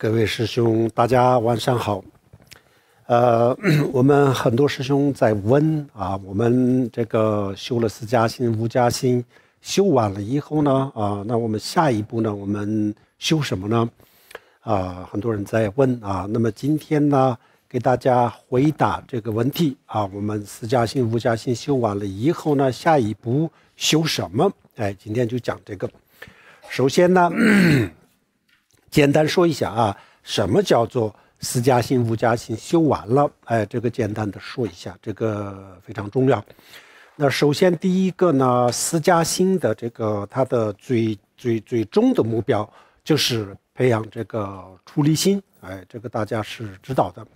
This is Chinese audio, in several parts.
各位师兄，大家晚上好。呃，我们很多师兄在问啊，我们这个修了四加心、五加心，修完了以后呢，啊，那我们下一步呢，我们修什么呢？啊，很多人在问啊。那么今天呢，给大家回答这个问题啊，我们四加心、五加心修完了以后呢，下一步修什么？哎，今天就讲这个。首先呢。简单说一下啊，什么叫做私家心无加心修完了？哎，这个简单的说一下，这个非常重要。那首先第一个呢，私家心的这个它的最最最终的目标就是培养这个出离心。哎，这个大家是知道的。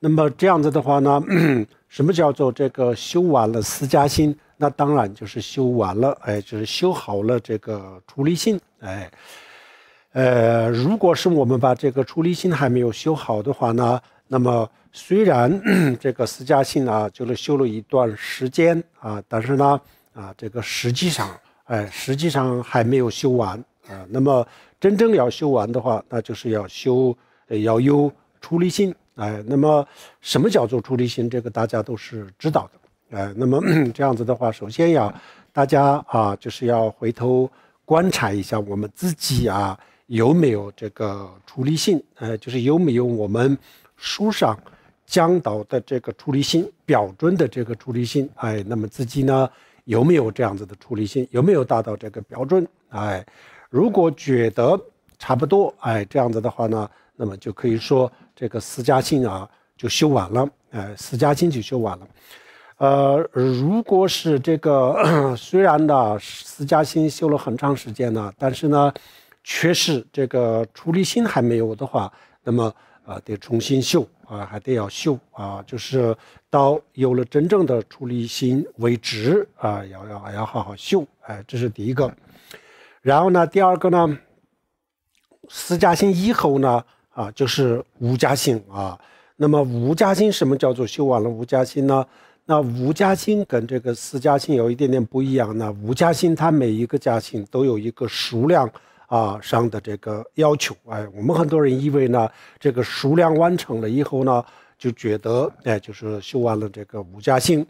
那么这样子的话呢，什么叫做这个修完了私家心？那当然就是修完了，哎，就是修好了这个出离心，哎。呃，如果是我们把这个出离心还没有修好的话呢，那么虽然 这个私家信啊，就是修了一段时间啊，但是呢，啊，这个实际上，哎，实际上还没有修完啊。那么真正要修完的话，那就是要修，要有出离心。哎，那么什么叫做出离心？这个大家都是知道的。哎，那么 这样子的话，首先要大家啊，就是要回头观察一下我们自己啊。有没有这个处理性？哎，就是有没有我们书上讲到的这个处理性标准的这个处理性？哎，那么自己呢有没有这样子的处理性？有没有达到这个标准？哎，如果觉得差不多，哎，这样子的话呢，那么就可以说这个私家信啊就修完了，哎，私家信就修完了。呃，如果是这个 虽然呢私家信修了很长时间呢，但是呢。确实，这个处理心还没有的话，那么啊，得重新修啊，还得要修啊，就是到有了真正的处理心为止啊，要要还要好好修，哎，这是第一个。然后呢，第二个呢，四加星以后呢啊，就是五加星啊。那么五加星什么叫做修完了五加星呢？那五加星跟这个四加星有一点点不一样。呢。五加星它每一个加星都有一个数量。啊，上的这个要求，哎，我们很多人以为呢，这个数量完成了以后呢，就觉得，哎，就是修完了这个五加星。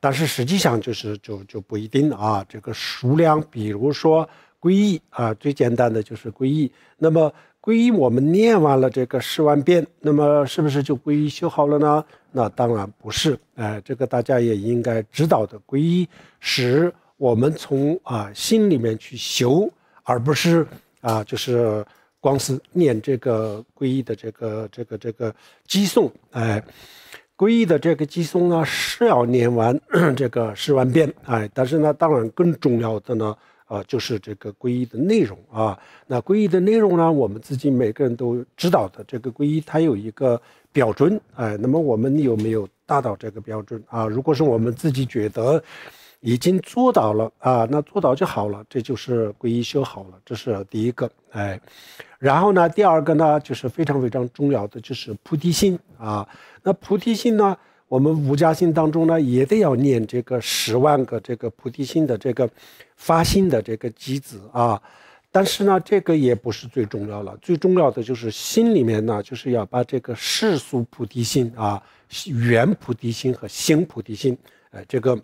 但是实际上就是就就不一定啊。这个数量，比如说皈依啊，最简单的就是皈依。那么皈依我们念完了这个十万遍，那么是不是就皈依修好了呢？那当然不是，哎，这个大家也应该知道的，皈依使我们从啊心里面去修。而不是啊，就是光是念这个皈依的这个这个这个偈颂，哎，皈依的这个偈颂呢是要念完这个十万遍，哎，但是呢，当然更重要的呢，啊，就是这个皈依的内容啊。那皈依的内容呢，我们自己每个人都知道的。这个皈依它有一个标准，哎，那么我们有没有达到这个标准啊？如果是我们自己觉得，已经做到了啊，那做到就好了，这就是皈依修好了，这是第一个哎。然后呢，第二个呢，就是非常非常重要的，就是菩提心啊。那菩提心呢，我们五家心当中呢，也得要念这个十万个这个菩提心的这个发心的这个机子啊。但是呢，这个也不是最重要了，最重要的就是心里面呢，就是要把这个世俗菩提心啊、圆菩提心和心菩提心，哎，这个。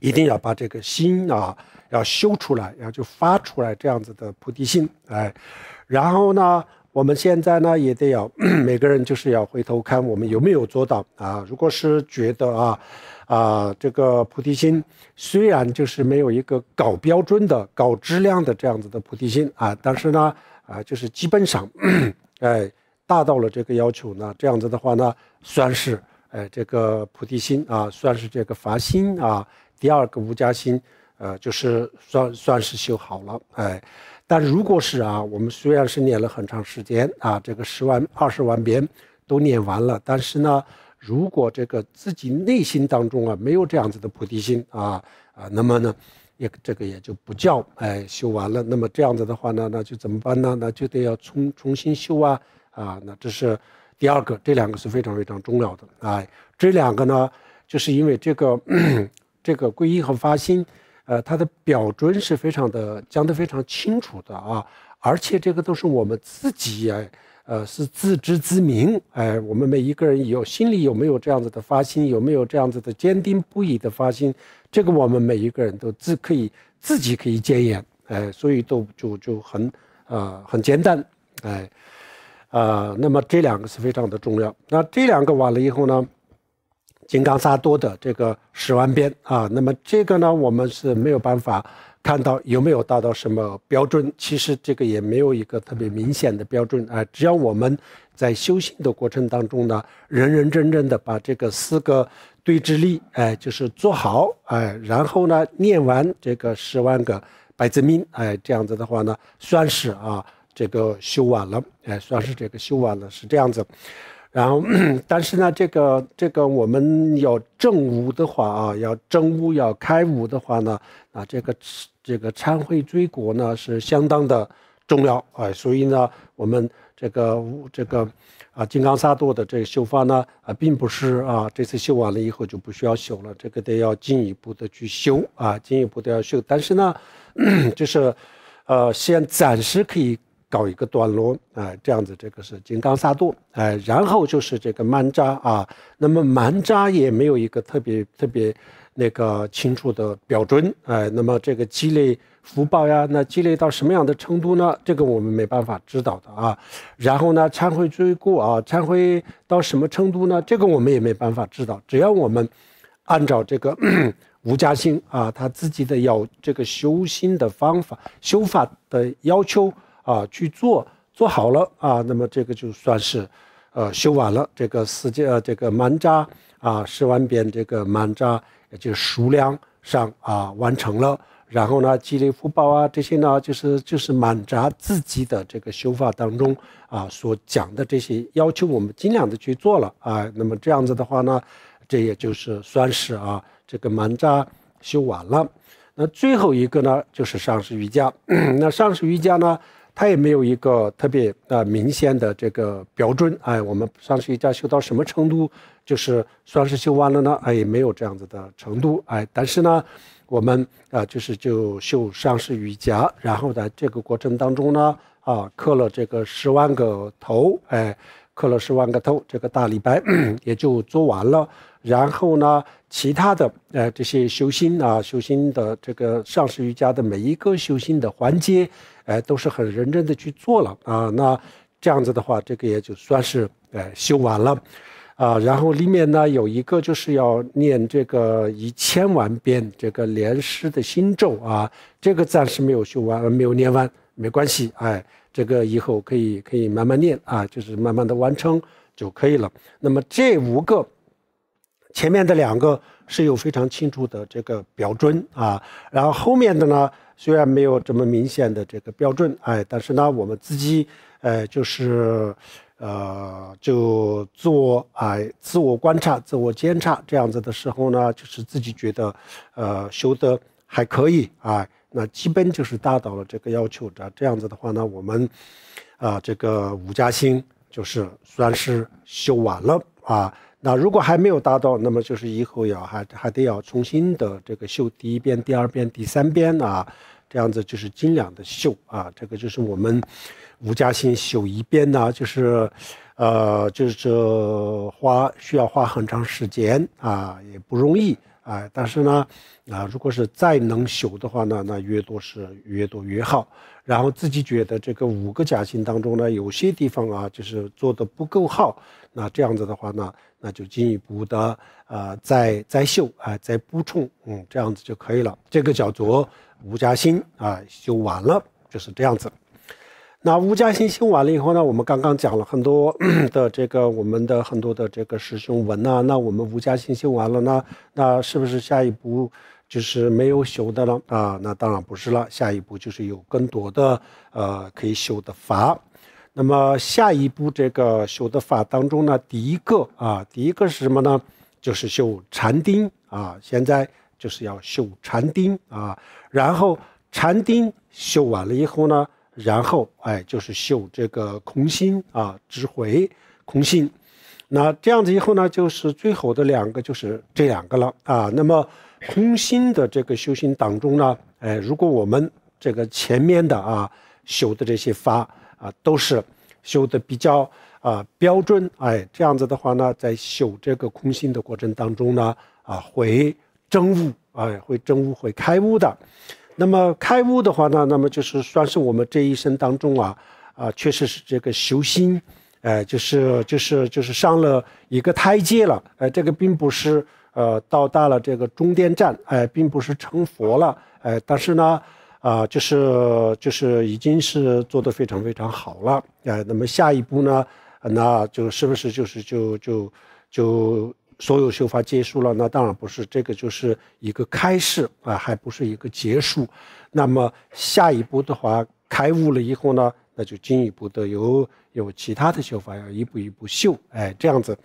一定要把这个心啊，要修出来，然后就发出来这样子的菩提心，哎，然后呢，我们现在呢也得要 每个人就是要回头看我们有没有做到啊。如果是觉得啊，啊这个菩提心虽然就是没有一个高标准的高质量的这样子的菩提心啊，但是呢，啊就是基本上，哎达到了这个要求呢，这样子的话呢，算是哎这个菩提心啊，算是这个发心啊。第二个无加心，呃，就是算算是修好了，哎，但如果是啊，我们虽然是念了很长时间啊，这个十万二十万遍都念完了，但是呢，如果这个自己内心当中啊没有这样子的菩提心啊啊，那么呢，也这个也就不叫哎修完了。那么这样子的话呢，那就怎么办呢？那就得要重重新修啊啊，那这是第二个，这两个是非常非常重要的啊，这两个呢，就是因为这个。这个归依和发心，呃，它的表准是非常的讲的非常清楚的啊，而且这个都是我们自己，呃，是自知自明，哎，我们每一个人有心里有没有这样子的发心，有没有这样子的坚定不移的发心，这个我们每一个人都自可以自己可以检验，哎，所以都就就很，呃，很简单，哎，啊，那么这两个是非常的重要，那这两个完了以后呢？金刚萨多的这个十万遍啊，那么这个呢，我们是没有办法看到有没有达到什么标准。其实这个也没有一个特别明显的标准啊。只要我们在修行的过程当中呢，认认真真的把这个四个对峙力哎，就是做好哎，然后呢，念完这个十万个百字命，哎，这样子的话呢，算是啊这个修完了哎，算是这个修完了，是这样子。然后，但是呢，这个这个我们要正屋的话啊，要正屋要开悟的话呢，啊，这个这个忏悔追国呢是相当的重要啊，所以呢，我们这个这个啊金刚萨埵的这个修法呢啊，并不是啊，这次修完了以后就不需要修了，这个得要进一步的去修啊，进一步的要修，但是呢，就是呃，先暂时可以。搞一个短落啊，这样子，这个是金刚萨埵哎，然后就是这个曼扎啊，那么曼扎也没有一个特别特别那个清楚的标准哎，那么这个积累福报呀，那积累到什么样的程度呢？这个我们没办法知道的啊。然后呢，忏悔罪过啊，忏悔到什么程度呢？这个我们也没办法知道。只要我们按照这个无家心啊，他自己的要这个修心的方法、修法的要求。啊，去做做好了啊，那么这个就算是，呃，修完了。这个四界，这个满扎啊，十万遍这个满扎，也就是数量上啊完成了。然后呢，积累福报啊，这些呢，就是就是满扎自己的这个修法当中啊所讲的这些要求，我们尽量的去做了啊。那么这样子的话呢，这也就是算是啊，这个满扎修完了。那最后一个呢，就是上师瑜伽。那上师瑜伽呢？它也没有一个特别啊明显的这个标准，哎，我们双狮瑜伽修到什么程度就是算是修完了呢？哎，也没有这样子的程度，哎，但是呢，我们啊就是就修双狮瑜伽，然后在这个过程当中呢，啊刻了这个十万个头，哎，刻了十万个头，这个大礼拜也就做完了。然后呢，其他的呃，这些修心啊，修心的这个上师瑜伽的每一个修心的环节，哎，都是很认真的去做了啊。那这样子的话，这个也就算是呃修完了，啊。然后里面呢有一个就是要念这个一千万遍这个莲师的心咒啊，这个暂时没有修完，没有念完，没关系，哎，这个以后可以可以慢慢念啊，就是慢慢的完成就可以了。那么这五个。前面的两个是有非常清楚的这个标准啊，然后后面的呢虽然没有这么明显的这个标准，哎，但是呢我们自己，呃，就是，呃，就做哎自我观察、自我检查这样子的时候呢，就是自己觉得，呃，修得还可以啊，那基本就是达到了这个要求的。这样子的话呢，我们，啊，这个五加星就是算是修完了啊。啊，如果还没有达到，那么就是以后要还还得要重新的这个绣第一遍、第二遍、第三遍啊，这样子就是精良的绣啊。这个就是我们吴家兴绣一遍呢，就是，呃，就是花需要花很长时间啊，也不容易。哎，但是呢，啊，如果是再能修的话呢，那越多是越多越好。然后自己觉得这个五个夹心当中呢，有些地方啊，就是做的不够好，那这样子的话呢，那就进一步的啊，再再修啊，再补充，嗯，这样子就可以了。这个叫做五夹心啊，修完了就是这样子。那五加心修完了以后呢？我们刚刚讲了很多 的这个我们的很多的这个师兄文啊。那我们五加心修完了呢？那是不是下一步就是没有修的了啊？那当然不是了，下一步就是有更多的呃可以修的法。那么下一步这个修的法当中呢，第一个啊，第一个是什么呢？就是修禅定啊。现在就是要修禅定啊。然后禅定修完了以后呢？然后，哎，就是修这个空心啊，直回空心。那这样子以后呢，就是最后的两个就是这两个了啊。那么空心的这个修行当中呢，哎，如果我们这个前面的啊修的这些发啊，都是修的比较啊标准，哎，这样子的话呢，在修这个空心的过程当中呢，啊，会真悟，哎，会真悟，会开悟的。那么开悟的话呢，那么就是算是我们这一生当中啊，啊，确实是这个修心，哎，就是就是就是上了一个台阶了，哎，这个并不是呃到达了这个终点站，哎，并不是成佛了，哎，但是呢，啊，就是就是已经是做得非常非常好了，哎，那么下一步呢，那就是不是就是就就就。所有修法结束了，那当然不是，这个就是一个开始啊，还不是一个结束。那么下一步的话，开悟了以后呢，那就进一步的有有其他的修法要一步一步修，哎，这样子。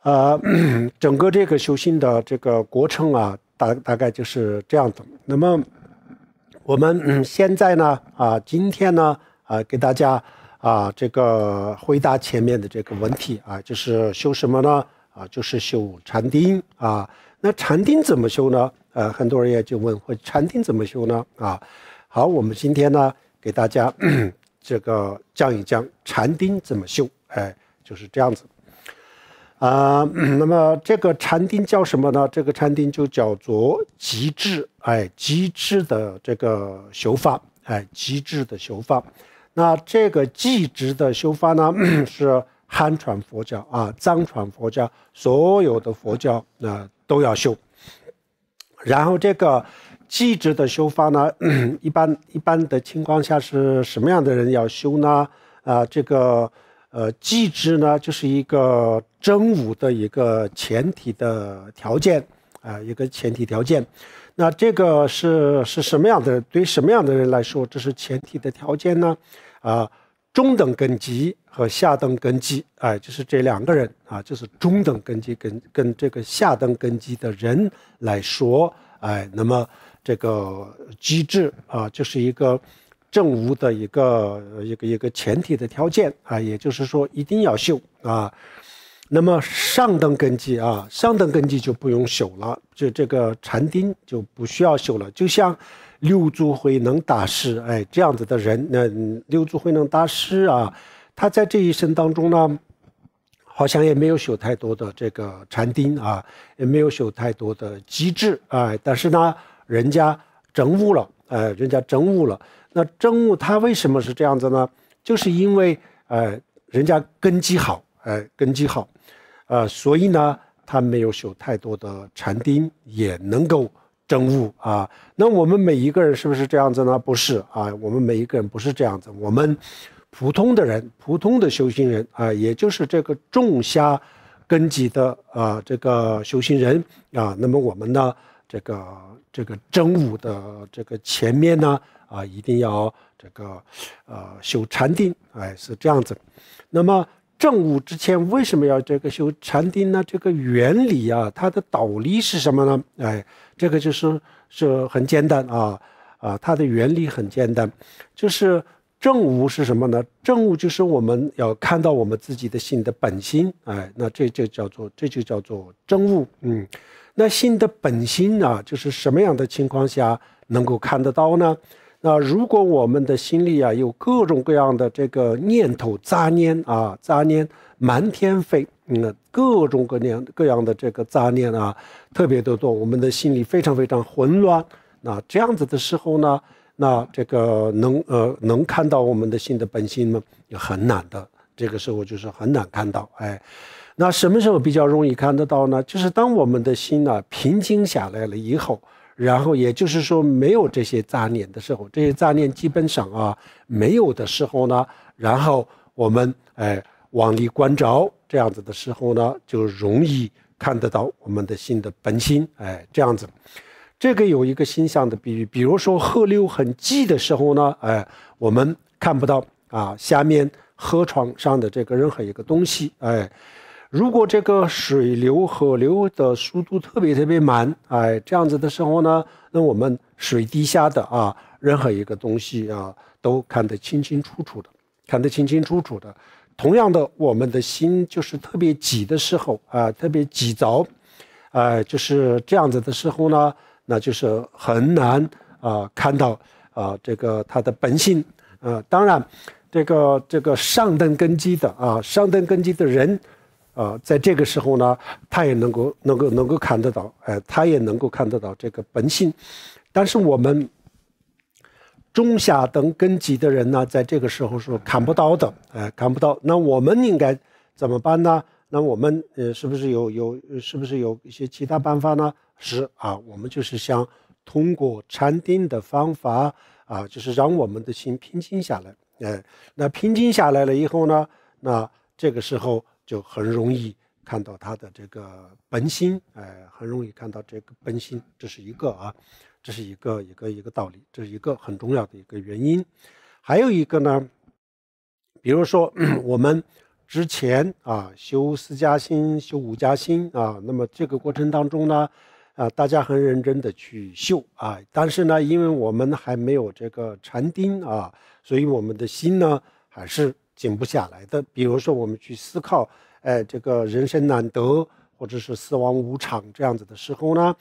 啊，整个这个修行的这个过程啊，大大概就是这样子。那么我们现在呢，啊，今天呢，啊，给大家啊，这个回答前面的这个问题啊，就是修什么呢？啊，就是修禅定啊。那禅定怎么修呢？呃，很多人也就问，会禅定怎么修呢？啊，好，我们今天呢，给大家 这个讲一讲禅定怎么修。哎，就是这样子。啊，那么这个禅定叫什么呢？这个禅定就叫做极致。哎，极致的这个修法。哎，极致的修法。那这个极致的修法呢，是。汉传佛教啊，藏传佛教，所有的佛教啊都要修。然后这个祭知的修法呢，一般一般的情况下是什么样的人要修呢？啊，这个呃祭知呢，就是一个真武的一个前提的条件啊，一个前提条件。那这个是是什么样的？对什么样的人来说，这是前提的条件呢？啊？中等根基和下等根基，哎，就是这两个人啊，就是中等根基跟跟这个下等根基的人来说，哎，那么这个机制啊，就是一个正无的一个一个一个前提的条件啊，也就是说一定要修啊。那么上等根基啊，上等根基就不用修了，就这个禅定就不需要修了，就像。六祖慧能大师，哎，这样子的人，那六祖慧能大师啊，他在这一生当中呢，好像也没有修太多的这个禅定啊，也没有修太多的机智啊，但是呢，人家证悟了，哎，人家证悟了。那证悟他为什么是这样子呢？就是因为，呃，人家根基好，哎，根基好，呃，所以呢，他没有修太多的禅定，也能够。真悟啊，那我们每一个人是不是这样子呢？不是啊，我们每一个人不是这样子。我们普通的人，普通的修行人啊，也就是这个种下根基的啊，这个修行人啊，那么我们呢，这个这个真悟的这个前面呢啊，一定要这个呃修禅定，哎，是这样子。那么正悟之前为什么要这个修禅定呢？这个原理啊，它的道理是什么呢？哎。这个就是是很简单啊啊，它的原理很简单，就是正悟是什么呢？正悟就是我们要看到我们自己的心的本心，哎，那这就叫做这就叫做正悟。嗯，那心的本心呢，就是什么样的情况下能够看得到呢？那如果我们的心里啊有各种各样的这个念头杂念啊杂念满天飞，那各种各样各样的这个杂念啊，特别的多，我们的心里非常非常混乱。那这样子的时候呢，那这个能呃能看到我们的心的本心吗？也很难的，这个时候就是很难看到。哎，那什么时候比较容易看得到呢？就是当我们的心呢平静下来了以后。然后也就是说，没有这些杂念的时候，这些杂念基本上啊没有的时候呢，然后我们哎往里观照这样子的时候呢，就容易看得到我们的心的本心哎，这样子。这个有一个心象的比喻，比如说河流很急的时候呢，哎，我们看不到啊下面河床上的这个任何一个东西哎。如果这个水流河流的速度特别特别慢，哎，这样子的时候呢，那我们水底下的啊，任何一个东西啊，都看得清清楚楚的，看得清清楚楚的。同样的，我们的心就是特别急的时候啊，特别急躁，哎，就是这样子的时候呢，那就是很难啊看到啊这个它的本性。呃，当然，这个这个上等根基的啊，上等根基的人。啊，在这个时候呢，他也能够能够能够看得到，哎，他也能够看得到这个本性，但是我们中下等根基的人呢，在这个时候是看不到的，哎，看不到。那我们应该怎么办呢？那我们呃，是不是有有，是不是有一些其他办法呢？是啊，我们就是想通过禅定的方法啊，就是让我们的心平静下来，哎，那平静下来了以后呢，那这个时候。就很容易看到他的这个本心，哎，很容易看到这个本心，这是一个啊，这是一个一个一个道理，这是一个很重要的一个原因。还有一个呢，比如说 我们之前啊修四加心、修五加心啊，那么这个过程当中呢，啊大家很认真的去修啊，但是呢，因为我们还没有这个禅定啊，所以我们的心呢还是。紧不下来的，比如说我们去思考，哎，这个人生难得，或者是死亡无常这样子的时候呢，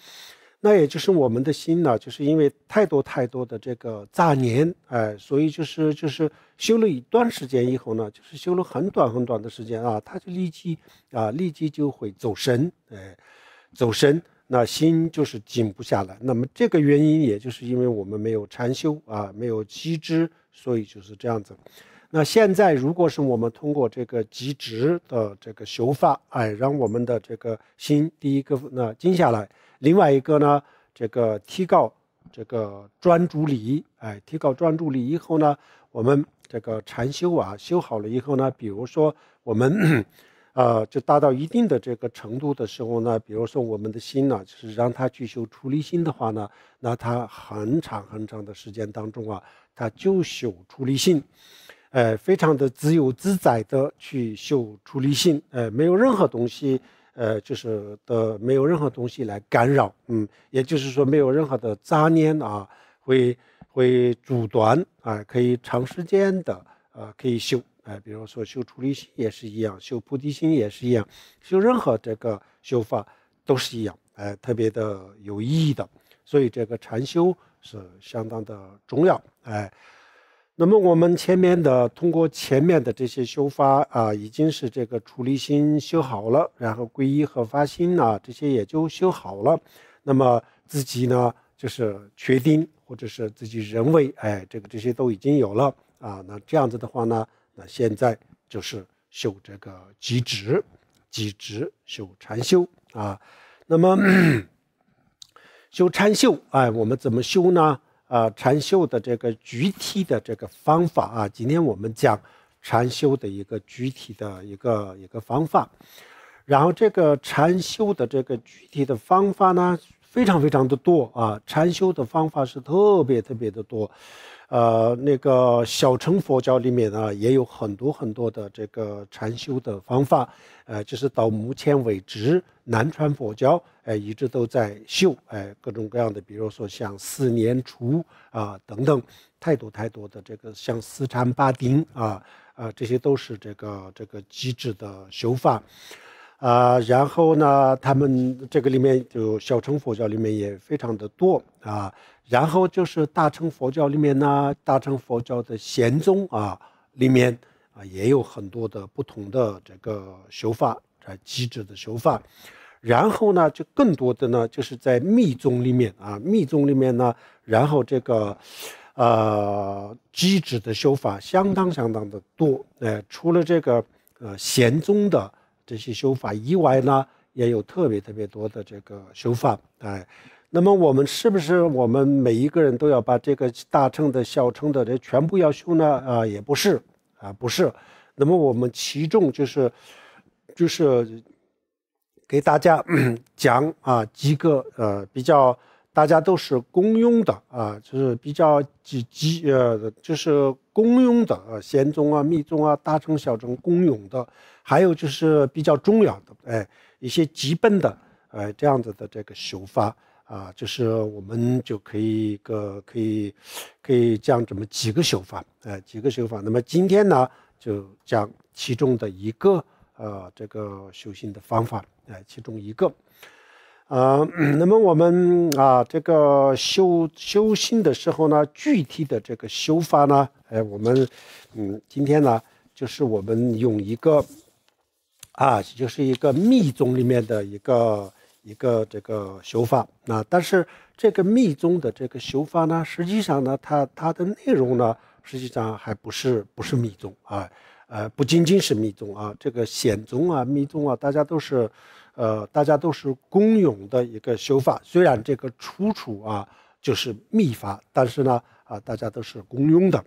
那也就是我们的心呢，就是因为太多太多的这个杂念，哎，所以就是就是修了一段时间以后呢，就是修了很短很短的时间啊，他就立即啊立即就会走神，哎，走神，那心就是紧不下来。那么这个原因也就是因为我们没有禅修啊，没有机知，所以就是这样子。那现在，如果是我们通过这个极值的这个修法，哎，让我们的这个心，第一个呢静下来，另外一个呢，这个提高这个专注力，哎，提高专注力以后呢，我们这个禅修啊，修好了以后呢，比如说我们，呃，就达到一定的这个程度的时候呢，比如说我们的心呢，就是让它去修出离心的话呢，那它很长很长的时间当中啊，它就修出离心。呃，非常的自由自在的去修出离心，呃，没有任何东西，呃，就是的，没有任何东西来干扰，嗯，也就是说没有任何的杂念啊，会会阻断啊，可以长时间的啊，可以修，哎，比如说修出离心也是一样，修菩提心也是一样，修任何这个修法都是一样，哎，特别的有意义的，所以这个禅修是相当的重要，哎。那么我们前面的通过前面的这些修法啊，已经是这个处理心修好了，然后皈依和发心啊，这些也就修好了。那么自己呢，就是确定或者是自己认为，哎，这个这些都已经有了啊。那这样子的话呢，那现在就是修这个极值，极值修禅修啊。那么 修禅修，哎，我们怎么修呢？啊，禅修的这个具体的这个方法啊，今天我们讲禅修的一个具体的一个一个方法。然后这个禅修的这个具体的方法呢，非常非常的多啊，禅修的方法是特别特别的多。呃，那个小乘佛教里面呢，也有很多很多的这个禅修的方法。呃，就是到目前为止，南传佛教哎，一直都在修哎，各种各样的，比如说像四年除啊等等，太多太多的这个像四禅八定啊啊，这些都是这个这个机制的修法。啊，然后呢，他们这个里面就小乘佛教里面也非常的多啊。然后就是大乘佛教里面呢，大乘佛教的贤宗啊，里面啊也有很多的不同的这个修法，啊，机制的修法。然后呢，就更多的呢，就是在密宗里面啊，密宗里面呢，然后这个，呃，机制的修法相当相当的多。呃，除了这个呃贤宗的。这些修法以外呢，也有特别特别多的这个修法，哎，那么我们是不是我们每一个人都要把这个大乘的小乘的这全部要修呢？啊，也不是，啊，不是。那么我们其中就是就是给大家 讲啊几个呃比较。大家都是公用的啊，就是比较几几呃，就是公用的啊，仙宗啊、密宗啊、大乘小乘公用的，还有就是比较重要的哎，一些基本的呃这样子的这个修法啊，就是我们就可以个可以，可以讲这么几个修法哎，几个修法。那么今天呢，就讲其中的一个呃这个修行的方法哎，其中一个。啊，那么我们啊，这个修修心的时候呢，具体的这个修法呢，哎，我们嗯，今天呢，就是我们用一个啊，就是一个密宗里面的一个一个这个修法。那但是这个密宗的这个修法呢，实际上呢，它它的内容呢，实际上还不是不是密宗啊，呃，不仅仅是密宗啊，这个显宗啊、密宗啊，大家都是。呃，大家都是公用的一个修法，虽然这个出处啊就是秘法，但是呢啊，大家都是公用的。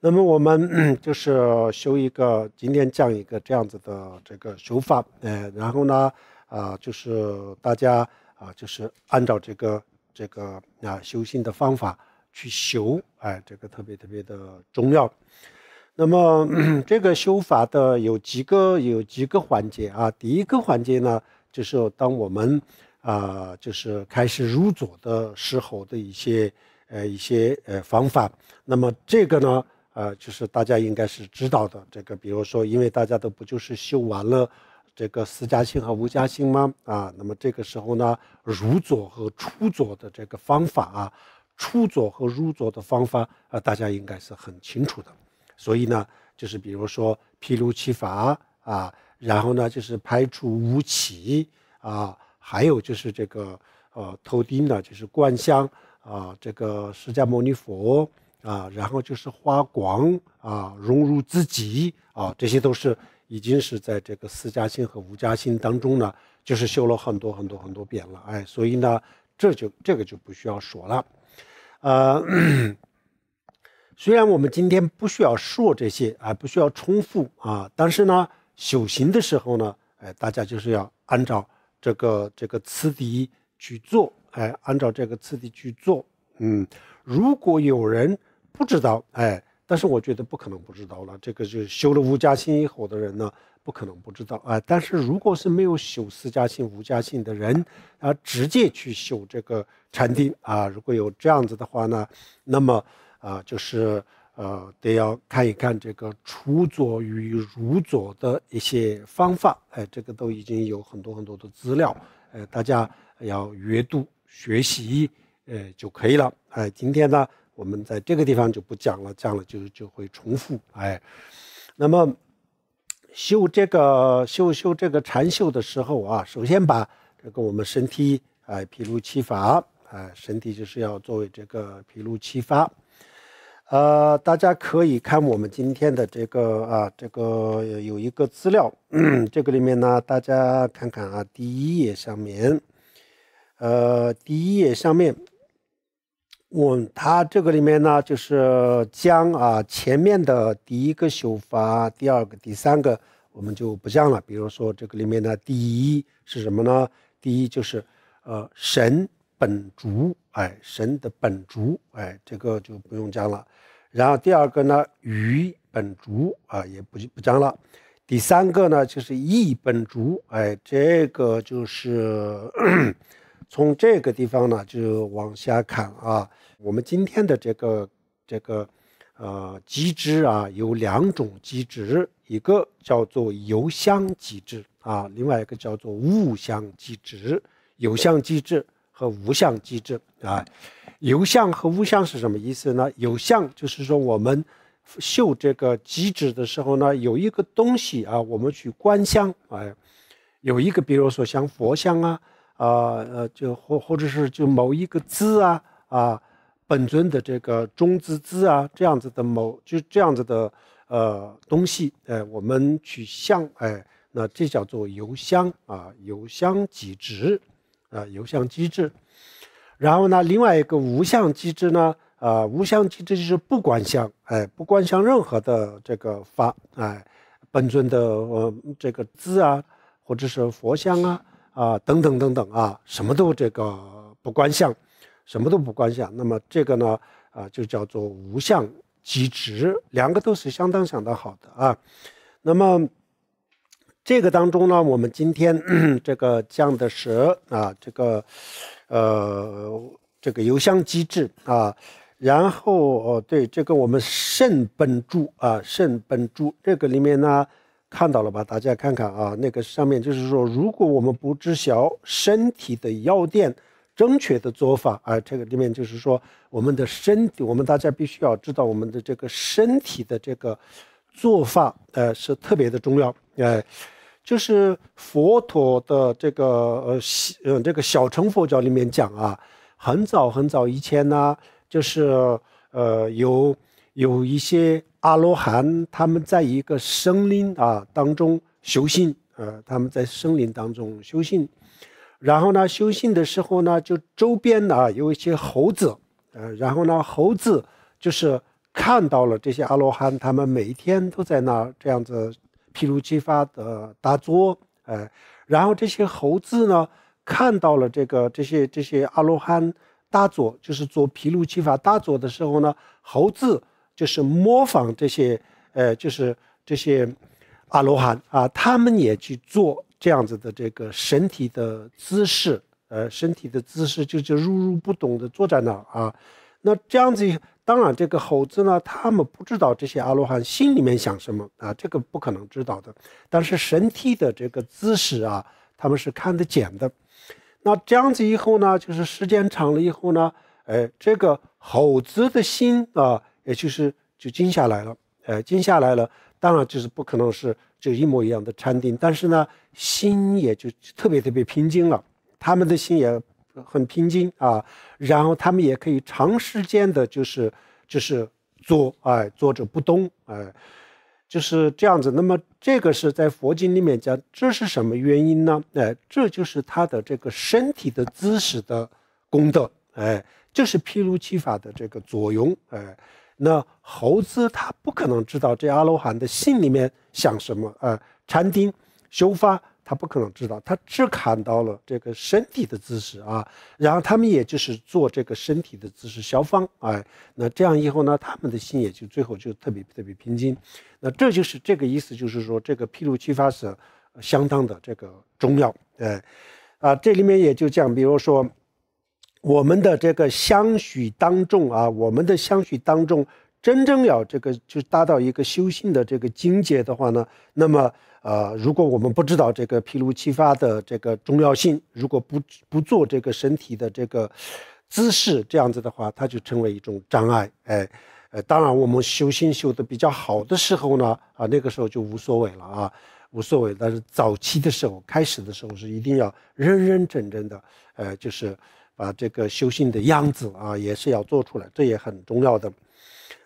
那么我们就是修一个，今天讲一个这样子的这个修法，哎，然后呢啊，就是大家啊，就是按照这个这个啊修心的方法去修，哎，这个特别特别的重要。那么 这个修法的有几个有几个环节啊？第一个环节呢，就是当我们啊，就是开始入座的时候的一些呃一些呃方法。那么这个呢，呃，就是大家应该是知道的。这个比如说，因为大家都不就是修完了这个四加心和五加心吗？啊，那么这个时候呢，入座和出座的这个方法啊，出座和入座的方法啊，大家应该是很清楚的。所以呢，就是比如说披露其法啊，然后呢就是排除无起啊，还有就是这个呃头顶呢就是灌香啊，这个释迦牟尼佛啊，然后就是花光啊，融入自己啊，这些都是已经是在这个四家心和五家心当中呢，就是修了很多很多很多遍了，哎，所以呢，这就这个就不需要说了，呃。虽然我们今天不需要说这些，啊，不需要重复啊，但是呢，修行的时候呢，哎，大家就是要按照这个这个次第去做，哎，按照这个次第去做。嗯，如果有人不知道，哎，但是我觉得不可能不知道了。这个就修了无加心以后的人呢，不可能不知道啊。但是如果是没有修四家心、无加心的人，啊，直接去修这个禅定啊，如果有这样子的话呢，那么。啊，就是呃，得要看一看这个除左与入左的一些方法。哎，这个都已经有很多很多的资料，呃，大家要阅读学习，呃，就可以了。哎，今天呢，我们在这个地方就不讲了，讲了就就会重复。哎，那么绣这个绣绣这个禅绣的时候啊，首先把这个我们身体哎，譬如七法，哎，身体就是要作为这个譬如七法。呃，大家可以看我们今天的这个啊，这个有一个资料，这个里面呢，大家看看啊，第一页上面，呃，第一页上面，我它这个里面呢，就是将啊前面的第一个修法，第二个、第三个我们就不讲了。比如说这个里面呢，第一是什么呢？第一就是呃神。本竹，哎，神的本竹，哎，这个就不用讲了。然后第二个呢，鱼本竹，啊，也不不讲了。第三个呢，就是义本竹，哎，这个就是 从这个地方呢，就往下看啊。我们今天的这个这个呃机制啊，有两种机制，一个叫做油箱机制啊，另外一个叫做物箱机制。油箱机制。和无相机制啊，有相和无相是什么意思呢？有相就是说我们绣这个机制的时候呢，有一个东西啊，我们去观相哎，有一个比如说像佛像啊啊呃，就或或者是就某一个字啊啊，本尊的这个中字字啊这样子的某就这样子的呃东西哎，我们去相哎，那这叫做有相啊，有相机智。啊，有相机制，然后呢，另外一个无相机制呢？呃，无相机制就是不观相，哎，不观相任何的这个法，哎，本尊的呃这个字啊，或者是佛像啊，啊，等等等等啊，什么都这个不观相，什么都不观相。那么这个呢，啊，就叫做无相机制。两个都是相当相当好的啊。那么。这个当中呢，我们今天 这个讲的是啊，这个呃，这个邮箱机制啊，然后哦对，这个我们肾本注啊，肾本注这个里面呢，看到了吧？大家看看啊，那个上面就是说，如果我们不知晓身体的药店正确的做法啊，这个里面就是说，我们的身体，我们大家必须要知道我们的这个身体的这个做法，呃，是特别的重要，呃。就是佛陀的这个呃呃这个小乘佛教里面讲啊，很早很早以前呢，就是呃有有一些阿罗汉，他们在一个森林啊当中修行，呃，他们在森林当中修行，然后呢，修行的时候呢，就周边呢有一些猴子，呃，然后呢，猴子就是看到了这些阿罗汉，他们每一天都在那这样子。毗卢七发的大佐，哎，然后这些猴子呢，看到了这个这些这些阿罗汉大佐，就是做毗卢七发大佐的时候呢，猴子就是模仿这些，呃，就是这些阿罗汉啊，他们也去做这样子的这个身体的姿势，呃，身体的姿势就就入入不懂的坐在那啊。那这样子，当然这个猴子呢，他们不知道这些阿罗汉心里面想什么啊，这个不可能知道的。但是身体的这个姿势啊，他们是看得见的。那这样子以后呢，就是时间长了以后呢，哎，这个猴子的心啊，也就是就静下来了，哎，静下来了。当然就是不可能是就一模一样的禅定，但是呢，心也就特别特别平静了，他们的心也。很平静啊，然后他们也可以长时间的，就是就是坐，哎，坐着不动，哎，就是这样子。那么这个是在佛经里面讲，这是什么原因呢？哎，这就是他的这个身体的姿势的功德，哎，就是毗卢七法的这个作用，哎。那猴子他不可能知道这阿罗汉的心里面想什么，呃，禅定、修法。他不可能知道，他只看到了这个身体的姿势啊，然后他们也就是做这个身体的姿势消方哎，那这样以后呢，他们的心也就最后就特别特别平静，那这就是这个意思，就是说这个披露启发是相当的这个重要，哎，啊，这里面也就讲，比如说我们的这个相许当中啊，我们的相许当中，真正要这个就达到一个修心的这个境界的话呢，那么。呃，如果我们不知道这个披露启发的这个重要性，如果不不做这个身体的这个姿势这样子的话，它就成为一种障碍。哎，呃，当然我们修心修的比较好的时候呢，啊，那个时候就无所谓了啊，无所谓。但是早期的时候，开始的时候是一定要认认真真的，呃，就是把这个修行的样子啊，也是要做出来，这也很重要的，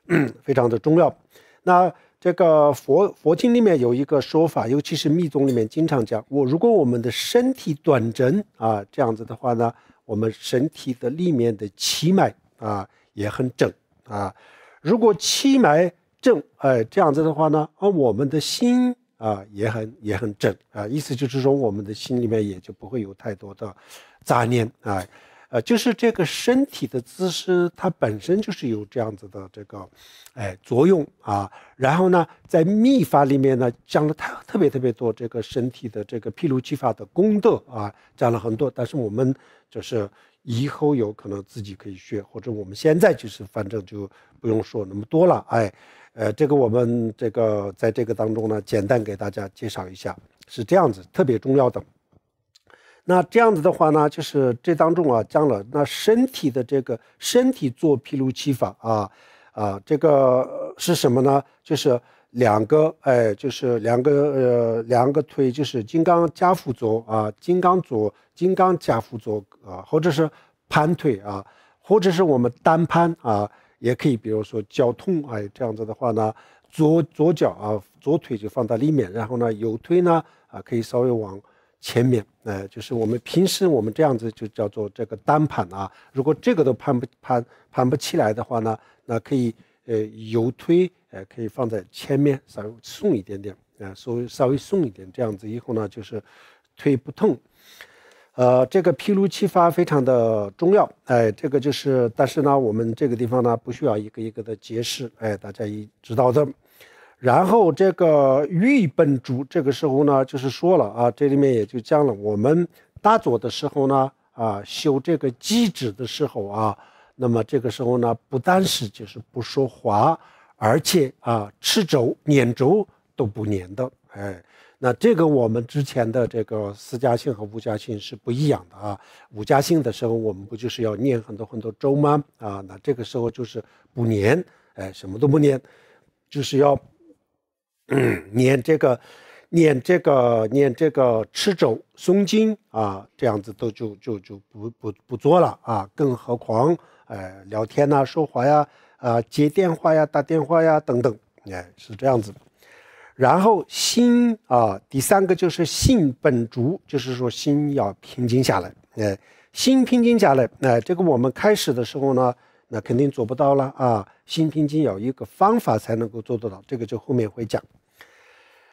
嗯、非常的重要。那。这个佛佛经里面有一个说法，尤其是密宗里面经常讲，我如果我们的身体端正啊这样子的话呢，我们身体的里面的气脉啊也很正啊。如果气脉正，哎这样子的话呢，啊我们的心啊也很也很正啊。意思就是说，我们的心里面也就不会有太多的杂念啊。呃，就是这个身体的姿势，它本身就是有这样子的这个，哎，作用啊。然后呢，在秘法里面呢，讲了太特别特别多这个身体的这个譬露技法的功德啊，讲了很多。但是我们就是以后有可能自己可以学，或者我们现在就是反正就不用说那么多了，哎，呃，这个我们这个在这个当中呢，简单给大家介绍一下，是这样子，特别重要的。那这样子的话呢，就是这当中啊，讲了，那身体的这个身体做劈露期法啊，啊，这个是什么呢？就是两个，哎，就是两个呃两个腿，就是金刚加腹坐啊，金刚左金刚加腹坐啊，或者是盘腿啊，或者是我们单攀啊，也可以，比如说脚痛哎，这样子的话呢，左左脚啊，左腿就放在里面，然后呢，右腿呢啊，可以稍微往。前面，呃，就是我们平时我们这样子就叫做这个单盘啊。如果这个都盘不盘盘不起来的话呢，那可以呃，由推，呃，可以放在前面稍微松一点点，啊，稍微稍微松一点，这样子以后呢，就是推不痛。呃，这个披露气发非常的重要，哎，这个就是，但是呢，我们这个地方呢不需要一个一个的解释，哎，大家也知道的。然后这个玉本主这个时候呢，就是说了啊，这里面也就讲了，我们打坐的时候呢，啊，修这个机制的时候啊，那么这个时候呢，不单是就是不说话，而且啊，吃粥、念粥都不念的。哎，那这个我们之前的这个四家性和五家性是不一样的啊。五家性的时候，我们不就是要念很多很多粥吗？啊，那这个时候就是不念，哎，什么都不念，就是要。念这个，念这个，念这个，吃肘松筋啊，这样子都就就就不不不做了啊，更何况，呃，聊天呐，说话呀，啊，接电话呀，打电话呀，等等，哎，是这样子。然后心啊，第三个就是性本足，就是说心要平静下来，哎，心平静下来，那这个我们开始的时候呢，那肯定做不到了啊。心平静有一个方法才能够做得到，这个就后面会讲。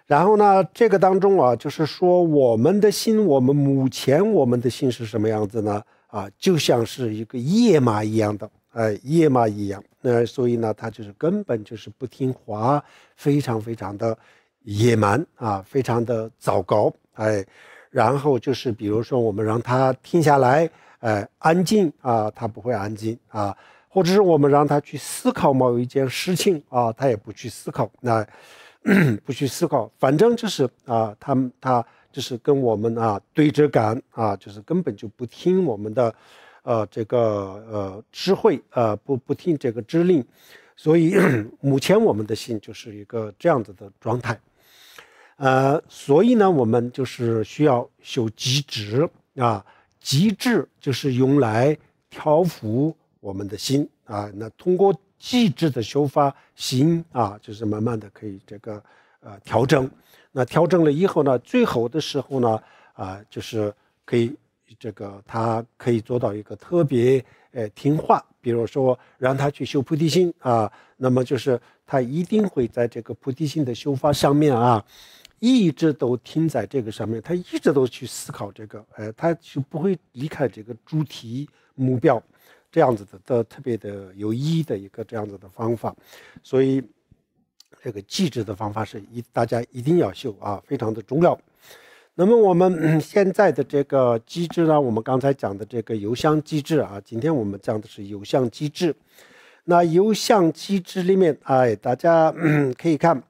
然后呢，这个当中啊，就是说我们的心，我们目前我们的心是什么样子呢？啊，就像是一个野马一样的，哎，野马一样。那所以呢，它就是根本就是不听话，非常非常的野蛮啊，非常的糟糕，哎。然后就是比如说我们让它停下来，哎，安静啊，它不会安静啊。或者是我们让他去思考某一件事情啊，他也不去思考，那 不去思考，反正就是啊，他他就是跟我们啊对着干啊，就是根本就不听我们的，呃，这个呃智慧呃，不不听这个指令，所以 目前我们的心就是一个这样子的状态，呃，所以呢，我们就是需要修极值啊，极致就是用来调伏。我们的心啊，那通过极致的修法心啊，就是慢慢的可以这个呃调整。那调整了以后呢，最好的时候呢啊，就是可以这个他可以做到一个特别呃听话。比如说让他去修菩提心啊，那么就是他一定会在这个菩提心的修法上面啊，一直都听在这个上面，他一直都去思考这个，哎，他就不会离开这个主题目标。这样子的都特别的有意义的一个这样子的方法，所以这个机制的方法是一大家一定要修啊，非常的重要。那么我们现在的这个机制呢，我们刚才讲的这个邮箱机制啊，今天我们讲的是邮箱机制。那邮箱机制里面，哎，大家可以看，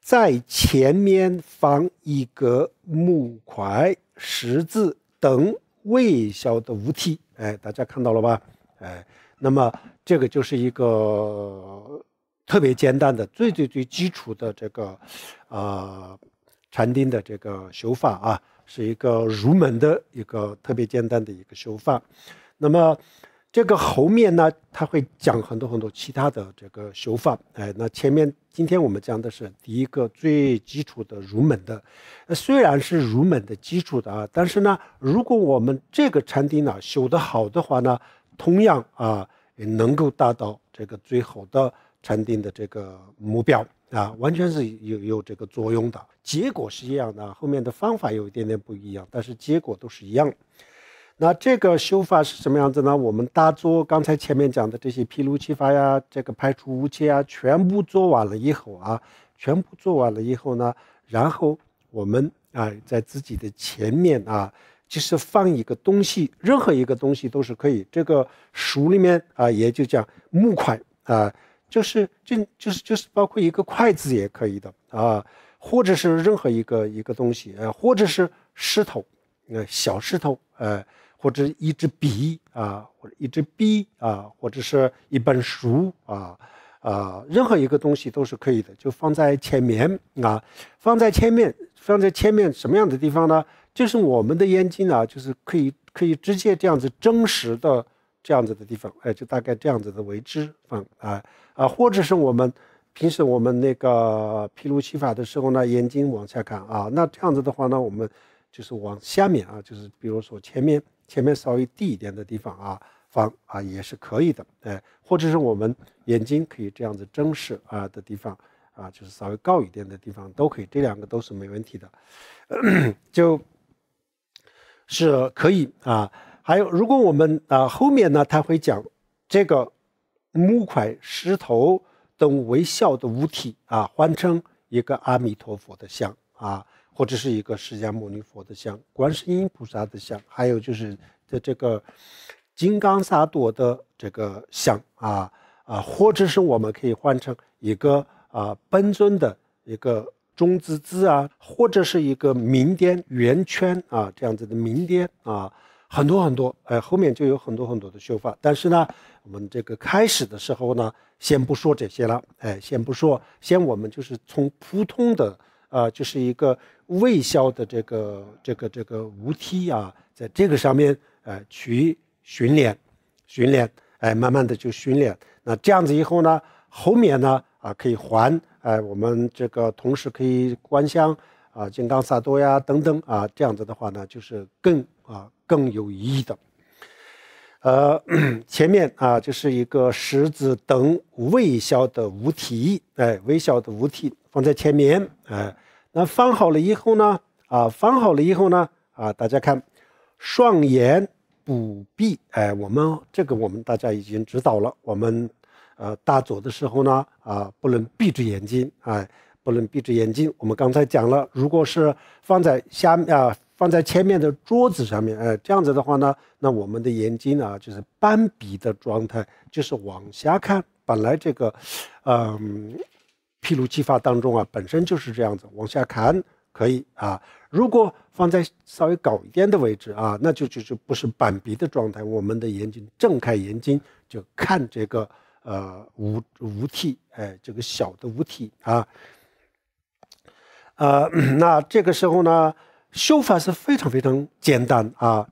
在前面放一个木块、十字等微小的物体，哎，大家看到了吧？哎，那么这个就是一个特别简单的、最最最基础的这个，呃，禅定的这个修法啊，是一个入门的一个特别简单的一个修法。那么这个后面呢，他会讲很多很多其他的这个修法。哎，那前面今天我们讲的是第一个最基础的入门的，虽然是入门的基础的啊，但是呢，如果我们这个禅定呢修的好的话呢。同样啊，也能够达到这个最好的禅定的这个目标啊，完全是有有这个作用的，结果是一样的。后面的方法有一点点不一样，但是结果都是一样。那这个修法是什么样子呢？我们大做刚才前面讲的这些披露七法呀，这个排除无界啊，全部做完了以后啊，全部做完了以后呢，然后我们啊，在自己的前面啊。就是放一个东西，任何一个东西都是可以。这个书里面啊，也就讲木块啊，就是就就是就是包括一个筷子也可以的啊，或者是任何一个一个东西，呃，或者是石头，呃，小石头，呃，或者一支笔啊，或者一支笔啊，或者是一本书啊，啊，任何一个东西都是可以的，就放在前面啊，放在前面，放在前面什么样的地方呢？就是我们的眼睛啊，就是可以可以直接这样子真实的这样子的地方，哎，就大概这样子的为之方啊啊，或者是我们平时我们那个披露七法的时候呢，眼睛往下看啊，那这样子的话呢，我们就是往下面啊，就是比如说前面前面稍微低一点的地方啊方啊也是可以的，哎，或者是我们眼睛可以这样子真实啊的地方啊，就是稍微高一点的地方都可以，这两个都是没问题的，就。是可以啊，还有如果我们啊后面呢，他会讲这个木块、石头等微小的物体啊，换成一个阿弥陀佛的像啊，或者是一个释迦牟尼佛的像、观世音菩萨的像，还有就是的这个金刚萨埵的这个像啊啊，或者是我们可以换成一个啊本尊的一个。中字字啊，或者是一个明点圆圈啊，这样子的明点啊，很多很多，哎，后面就有很多很多的绣法。但是呢，我们这个开始的时候呢，先不说这些了，哎，先不说，先我们就是从普通的，呃，就是一个微笑的这个这个这个无梯啊，在这个上面，哎，去训练，训练，哎，慢慢的就训练。那这样子以后呢，后面呢，啊，可以还。哎，我们这个同时可以观香啊，金刚萨多呀等等啊，这样子的话呢，就是更啊更有意义的。呃，前面啊就是一个十字等微小的物体，哎，微小的物体放在前面，哎，那放好了以后呢，啊，放好了以后呢，啊，大家看，双眼补闭，哎，我们这个我们大家已经知道了，我们。呃，大左的时候呢，啊，不能闭着眼睛，哎，不能闭着眼睛。我们刚才讲了，如果是放在下啊，放在前面的桌子上面，哎，这样子的话呢，那我们的眼睛啊，就是半闭的状态，就是往下看。本来这个，嗯，譬如技法当中啊，本身就是这样子，往下看可以啊。如果放在稍微高一点的位置啊，那就就就不是半闭的状态，我们的眼睛睁开眼睛就看这个。呃，无无体，哎，这个小的无体啊，呃，那这个时候呢，修法是非常非常简单啊，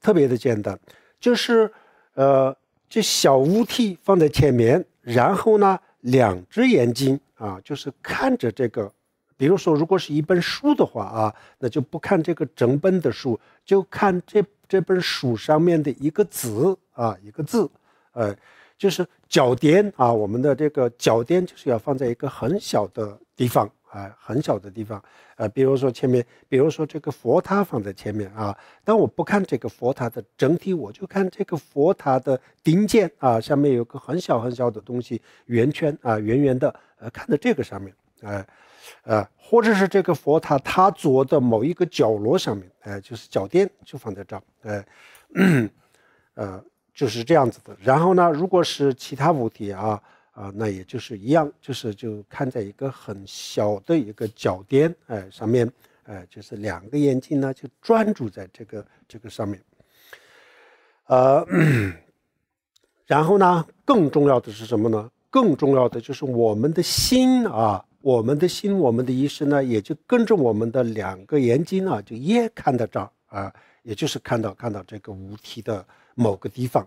特别的简单，就是呃，这小物体放在前面，然后呢，两只眼睛啊，就是看着这个，比如说，如果是一本书的话啊，那就不看这个整本的书，就看这这本书上面的一个字啊，一个字，呃，就是脚垫啊，我们的这个脚垫就是要放在一个很小的地方啊，很小的地方，呃，比如说前面，比如说这个佛塔放在前面啊。但我不看这个佛塔的整体，我就看这个佛塔的顶尖啊，下面有个很小很小的东西，圆圈啊，圆圆的，呃，看到这个上面，哎，呃，或者是这个佛塔它左的某一个角落上面，哎，就是脚垫就放在这儿，哎，呃。就是这样子的，然后呢，如果是其他物体啊啊，那也就是一样，就是就看在一个很小的一个角点，哎上面，哎就是两个眼睛呢就专注在这个这个上面，呃，然后呢，更重要的是什么呢？更重要的就是我们的心啊，我们的心，我们的意识呢也就跟着我们的两个眼睛啊，就也看到着啊，也就是看到看到这个物体的。某个地方，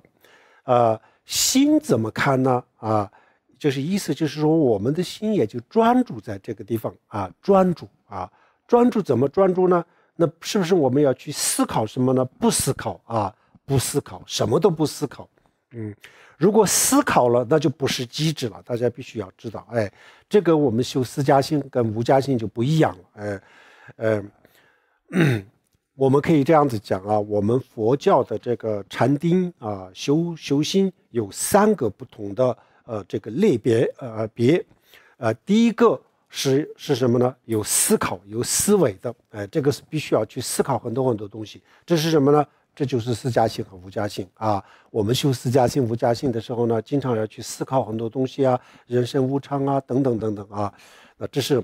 呃，心怎么看呢？啊，就是意思就是说，我们的心也就专注在这个地方啊，专注啊，专注怎么专注呢？那是不是我们要去思考什么呢？不思考啊，不思考，什么都不思考。嗯，如果思考了，那就不是机智了。大家必须要知道，哎，这个我们修四家心跟无家心就不一样了。哎，嗯。我们可以这样子讲啊，我们佛教的这个禅定啊，修修心有三个不同的呃这个类别呃别，呃第一个是是什么呢？有思考、有思维的，哎，这个是必须要去思考很多很多东西。这是什么呢？这就是四加性、和五加性啊。我们修四加性、五加性的时候呢，经常要去思考很多东西啊，人生无常啊，等等等等啊，那这是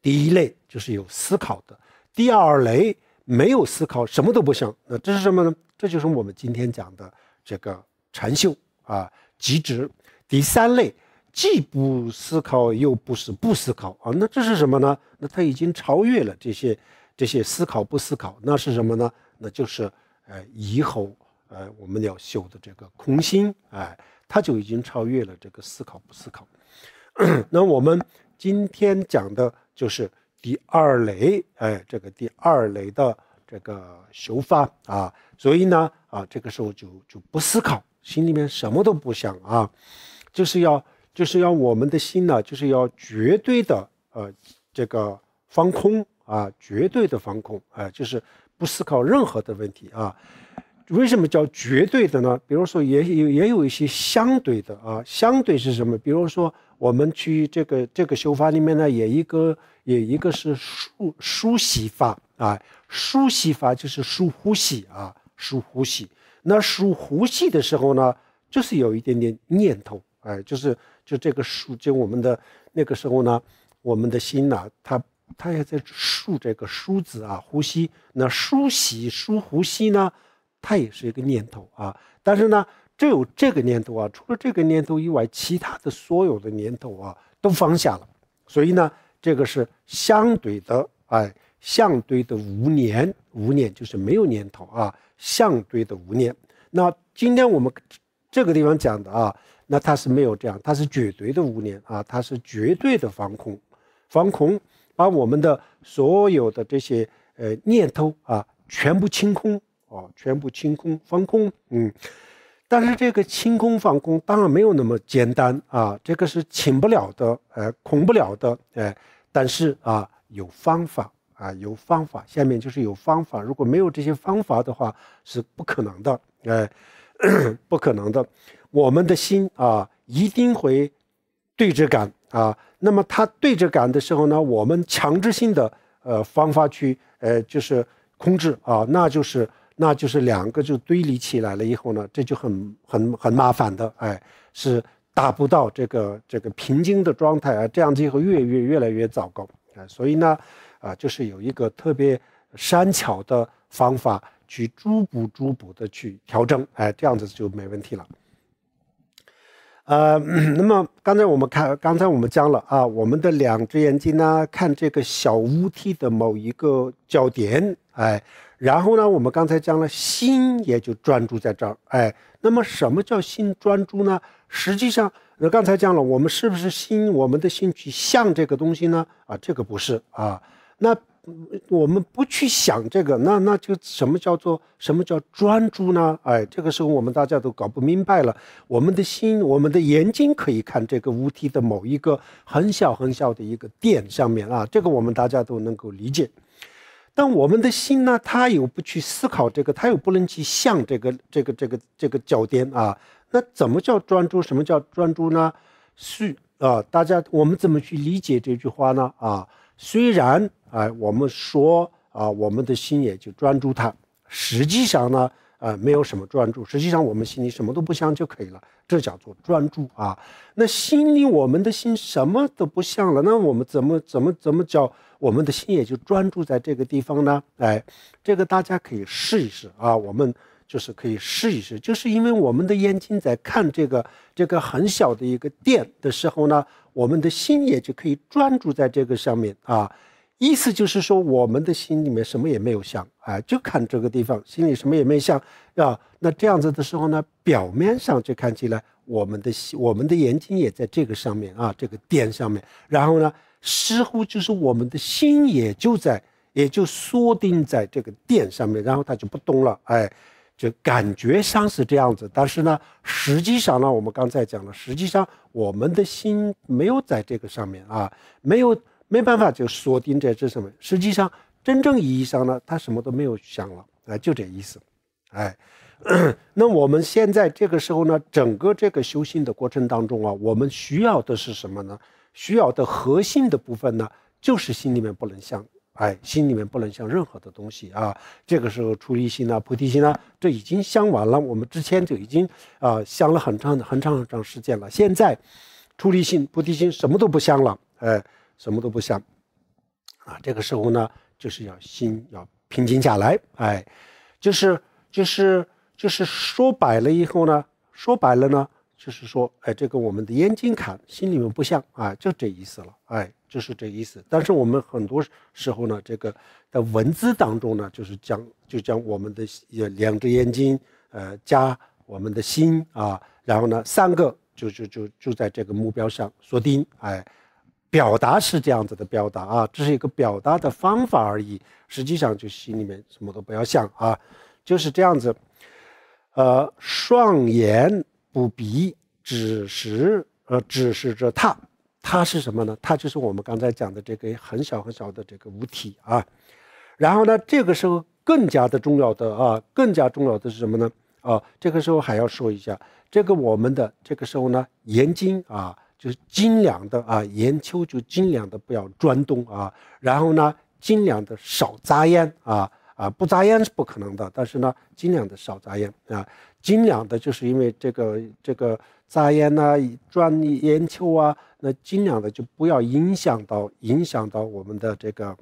第一类，就是有思考的。第二类。没有思考，什么都不想，那这是什么呢？这就是我们今天讲的这个禅修啊，极致。第三类，既不思考又不是不思考啊，那这是什么呢？那他已经超越了这些这些思考不思考，那是什么呢？那就是呃以后呃我们要修的这个空心哎，他就已经超越了这个思考不思考。那我们今天讲的就是。第二雷，哎，这个第二雷的这个修法啊，所以呢，啊，这个时候就就不思考，心里面什么都不想啊，就是要就是要我们的心呢，就是要绝对的呃这个放空啊，绝对的放空，哎，就是不思考任何的问题啊。为什么叫绝对的呢？比如说也有也有一些相对的啊，相对是什么？比如说我们去这个这个修法里面呢，也一个。也一个是舒梳息法啊，舒息法就是梳呼吸啊，梳呼吸。那梳呼吸的时候呢，就是有一点点念头，哎，就是就这个舒，就我们的那个时候呢，我们的心呐，它它也在竖这个梳子啊，呼吸。那梳息梳呼吸呢，它也是一个念头啊。但是呢，只有这个念头啊，除了这个念头以外，其他的所有的念头啊，都放下了。所以呢。这个是相对的，哎，相对的无念，无念就是没有念头啊，相对的无念。那今天我们这个地方讲的啊，那它是没有这样，它是绝对的无念啊，它是绝对的防空，防空，把我们的所有的这些呃念头啊全部清空啊，全部清空防空。嗯，但是这个清空放空当然没有那么简单啊，这个是清不了的，呃，空不了的，哎。但是啊，有方法啊，有方法，下面就是有方法。如果没有这些方法的话，是不可能的，哎，不可能的。我们的心啊，一定会对着干啊。那么它对着干的时候呢，我们强制性的呃方法去呃就是控制啊，那就是那就是两个就堆立起来了以后呢，这就很很很麻烦的，哎，是。达不到这个这个平静的状态啊，这样子以后越越越来越糟糕啊，所以呢，啊就是有一个特别山巧的方法去逐步逐步的去调整，哎，这样子就没问题了。呃，那么刚才我们看，刚才我们讲了啊，我们的两只眼睛呢看这个小物体的某一个焦点，哎，然后呢，我们刚才讲了心也就专注在这儿，哎，那么什么叫心专注呢？实际上，那刚才讲了，我们是不是心我们的心去向这个东西呢？啊，这个不是啊。那我们不去想这个，那那就什么叫做什么叫专注呢？哎，这个时候我们大家都搞不明白了。我们的心，我们的眼睛可以看这个物体的某一个很小很小的一个点上面啊，这个我们大家都能够理解。但我们的心呢，它又不去思考这个，它又不能去向这个这个这个这个焦点啊。那怎么叫专注？什么叫专注呢？是啊，大家我们怎么去理解这句话呢？啊，虽然啊，我们说啊，我们的心也就专注它，实际上呢，啊，没有什么专注。实际上我们心里什么都不想就可以了，这叫做专注啊。那心里我们的心什么都不想了，那我们怎么怎么怎么叫我们的心也就专注在这个地方呢？哎，这个大家可以试一试啊，我们。就是可以试一试，就是因为我们的眼睛在看这个这个很小的一个点的时候呢，我们的心也就可以专注在这个上面啊。意思就是说，我们的心里面什么也没有想，哎，就看这个地方，心里什么也没想。啊，那这样子的时候呢，表面上就看起来我们的心，我们的眼睛也在这个上面啊，这个点上面。然后呢，似乎就是我们的心也就在，也就锁定在这个点上面，然后它就不动了，哎。就感觉上是这样子，但是呢，实际上呢，我们刚才讲了，实际上我们的心没有在这个上面啊，没有没办法就锁定在这上面。实际上，真正意义上呢，他什么都没有想了，哎，就这意思。哎，那我们现在这个时候呢，整个这个修行的过程当中啊，我们需要的是什么呢？需要的核心的部分呢，就是心里面不能想。哎，心里面不能想任何的东西啊！这个时候出离心呢、菩提心呢，这已经想完了。我们之前就已经啊，想了很长很长很长时间了。现在，出离心、菩提心什么都不想了，哎，什么都不想，啊，这个时候呢，就是要心要平静下来。哎，就是就是就是说白了以后呢，说白了呢。就是说，哎，这个我们的眼睛看，心里面不像啊，就这意思了，哎，就是这意思。但是我们很多时候呢，这个在文字当中呢，就是讲，就将我们的两只眼睛，呃，加我们的心啊，然后呢，三个就就就就在这个目标上锁定，哎，表达是这样子的表达啊，这是一个表达的方法而已，实际上就心里面什么都不要想啊，就是这样子，呃，双眼。补鼻指使，呃，指使着它，它是什么呢？它就是我们刚才讲的这个很小很小的这个物体啊。然后呢，这个时候更加的重要的啊，更加重要的是什么呢？啊，这个时候还要说一下，这个我们的这个时候呢，严金啊，就是精良的啊，严秋就尽量的不要钻冻啊。然后呢，尽量的少扎烟啊。啊，不眨眼是不可能的，但是呢，尽量的少眨眼啊。尽量的，就是因为这个这个眨眼呐，转眼球啊，那尽量的就不要影响到影响到我们的这个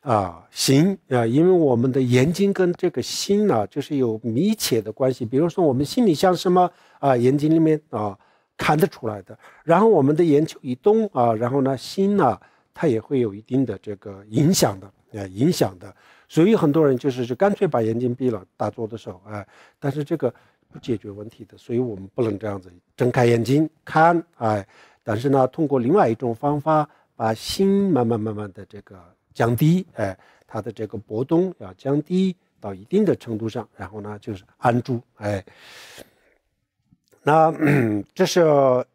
啊心啊，因为我们的眼睛跟这个心呢，就是有密切的关系。比如说，我们心里像什么啊，眼睛里面啊看得出来的。然后我们的眼球一动啊，然后呢，心呢，它也会有一定的这个影响的，啊，影响的。所以很多人就是就干脆把眼睛闭了打坐的时候哎，但是这个不解决问题的，所以我们不能这样子睁开眼睛看哎，但是呢，通过另外一种方法，把心慢慢慢慢的这个降低哎，它的这个波动要降低到一定的程度上，然后呢就是安住哎，那 这是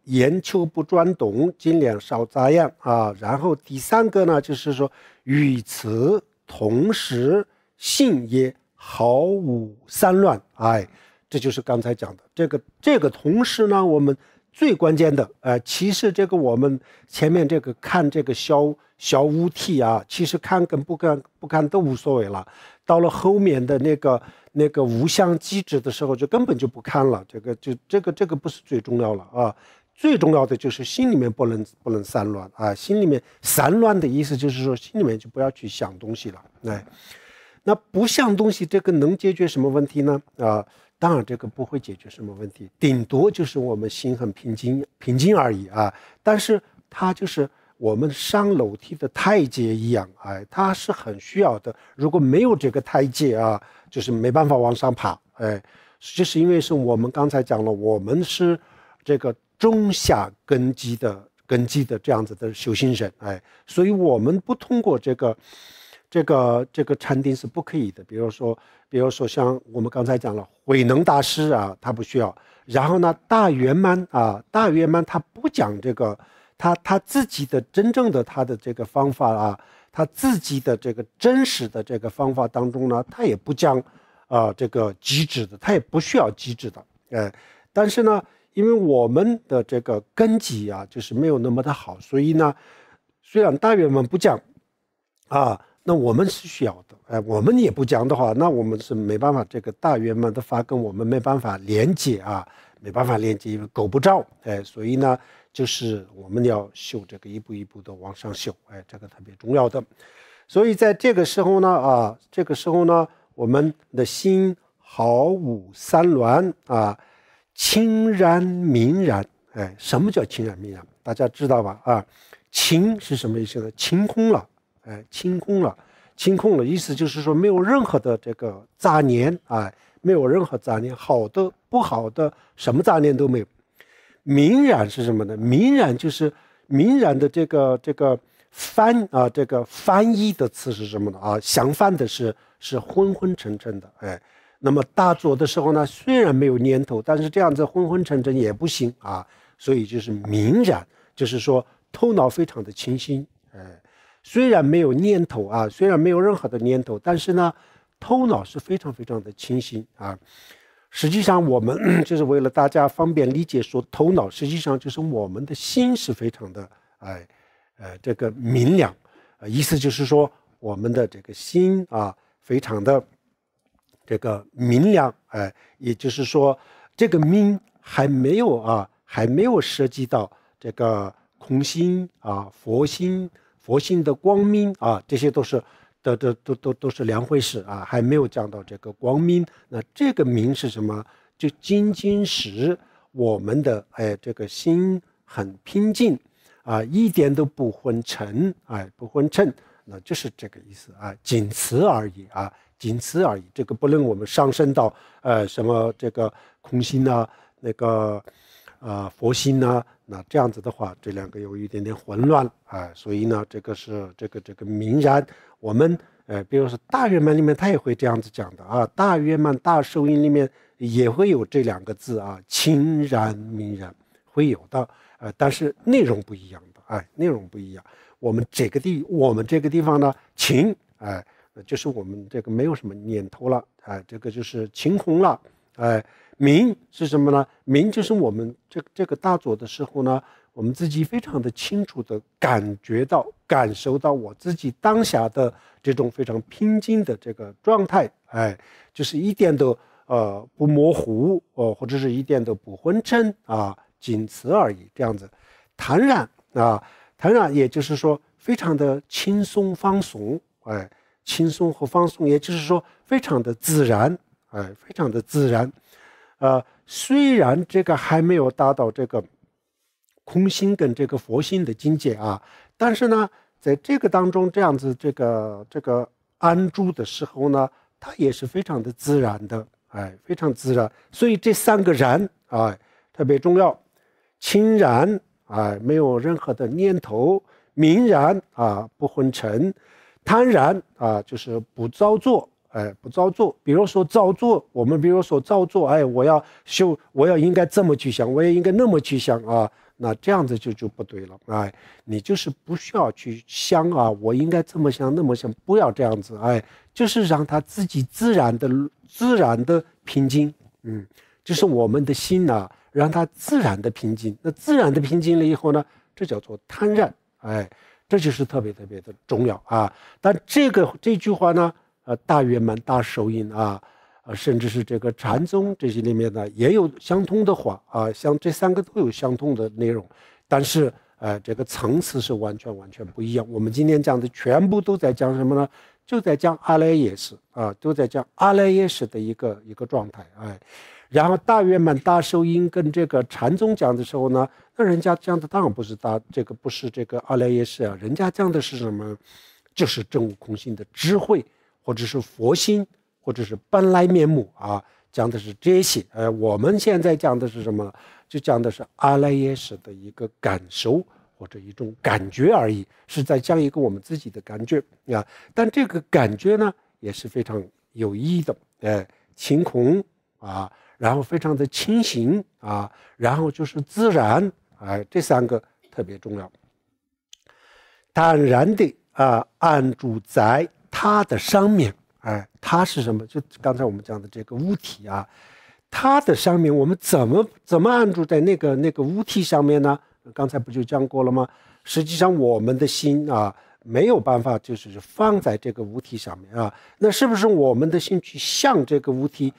眼球不专懂，尽量少杂样啊。然后第三个呢就是说语词。同时，性也毫无三乱。哎，这就是刚才讲的这个这个同时呢，我们最关键的，哎，其实这个我们前面这个看这个小小物体啊，其实看跟不看不看都无所谓了。到了后面的那个那个无相机制的时候，就根本就不看了。这个就这个这个不是最重要了啊。最重要的就是心里面不能不能散乱啊！心里面散乱的意思就是说，心里面就不要去想东西了。哎，那不想东西，这个能解决什么问题呢？啊，当然这个不会解决什么问题，顶多就是我们心很平静平静而已啊。但是它就是我们上楼梯的台阶一样，哎，它是很需要的。如果没有这个台阶啊，就是没办法往上爬。哎，就是因为是我们刚才讲了，我们是这个。中下根基的根基的这样子的修行人，哎，所以我们不通过这个，这个，这个禅定是不可以的。比如说，比如说像我们刚才讲了慧能大师啊，他不需要。然后呢，大圆满啊，大圆满他不讲这个，他他自己的真正的他的这个方法啊，他自己的这个真实的这个方法当中呢，他也不讲，啊，这个机制的，他也不需要机制的，哎，但是呢。因为我们的这个根基啊，就是没有那么的好，所以呢，虽然大圆满不讲，啊，那我们是需要的，哎，我们也不讲的话，那我们是没办法，这个大圆满的发跟我们没办法连接啊，没办法连接，因为够不着，哎，所以呢，就是我们要修这个一步一步的往上修，哎，这个特别重要的，所以在这个时候呢，啊，这个时候呢，我们的心毫无三卵啊。清然明然，哎，什么叫清然明然？大家知道吧？啊，清是什么意思呢？清空了，哎，清空了，清空了，意思就是说没有任何的这个杂念，哎，没有任何杂念，好的、不好的，什么杂念都没有。明然是什么呢？明然就是明然的这个这个翻啊，这个翻译的词是什么呢？啊？相反的是是昏昏沉沉的，哎。那么大佐的时候呢，虽然没有念头，但是这样子昏昏沉沉也不行啊。所以就是明然，就是说头脑非常的清新。哎，虽然没有念头啊，虽然没有任何的念头，但是呢，头脑是非常非常的清新啊。实际上我们 就是为了大家方便理解，说头脑实际上就是我们的心是非常的哎呃这个明了，呃意思就是说我们的这个心啊非常的。这个明亮，哎，也就是说，这个明还没有啊，还没有涉及到这个空心啊、佛心、佛心的光明啊，这些都是的，都都都都是两回事啊，还没有讲到这个光明。那这个明是什么？就仅仅使我们的哎，这个心很平静啊，一点都不昏沉哎，不昏沉，那就是这个意思啊，仅此而已啊。仅此而已。这个不论我们上升到呃什么这个空心呐，那个呃佛心呐，那这样子的话，这两个有一点点混乱啊。所以呢，这个是这个这个明然，我们呃，比如说大圆满里面他也会这样子讲的啊，大圆满大寿音里面也会有这两个字啊，清然明然会有的，呃，但是内容不一样的哎，内容不一样。我们这个地我们这个地方呢，情，哎。就是我们这个没有什么念头了，哎，这个就是晴空了，哎，明是什么呢？明就是我们这这个大佐的时候呢，我们自己非常的清楚的感觉到、感受到我自己当下的这种非常平静的这个状态，哎，就是一点都呃不模糊哦，或者是一点都不昏沉啊，仅此而已，这样子，坦然啊，坦然，也就是说非常的轻松放松，哎。轻松和放松，也就是说，非常的自然，哎，非常的自然。呃，虽然这个还没有达到这个空心跟这个佛心的境界啊，但是呢，在这个当中这样子这个这个安住的时候呢，它也是非常的自然的，哎，非常自然。所以这三个然，哎，特别重要。清然，哎，没有任何的念头；明然，啊，不昏沉。坦然啊，就是不造作，哎，不造作。比如说造作，我们比如说造作，哎，我要修，我要应该这么去想，我也应该那么去想啊，那这样子就就不对了，哎，你就是不需要去想啊，我应该这么想，那么想，不要这样子，哎，就是让他自己自然的、自然的平静，嗯，就是我们的心呢，让他自然的平静。那自然的平静了以后呢，这叫做坦然，哎。这就是特别特别的重要啊！但这个这句话呢，呃，大圆满、大手印啊，呃，甚至是这个禅宗这些里面呢，也有相通的话啊，像这三个都有相通的内容，但是呃，这个层次是完全完全不一样。我们今天讲的全部都在讲什么呢？就在讲阿赖耶识啊，都在讲阿赖耶识的一个一个状态。哎。然后大圆满大寿音跟这个禅宗讲的时候呢，那人家讲的当然不是大这个不是这个阿赖耶识啊，人家讲的是什么？就是真悟空性的智慧，或者是佛心，或者是本来面目啊，讲的是这些。呃，我们现在讲的是什么？就讲的是阿赖耶识的一个感受或者一种感觉而已，是在讲一个我们自己的感觉啊。但这个感觉呢也是非常有意义的，哎，晴空啊。然后非常的清醒啊，然后就是自然，哎，这三个特别重要。坦然的啊，按住在它的上面，哎，它是什么？就刚才我们讲的这个物体啊，它的上面我们怎么怎么按住在那个那个物体上面呢？刚才不就讲过了吗？实际上我们的心啊没有办法，就是放在这个物体上面啊，那是不是我们的心去向这个物体？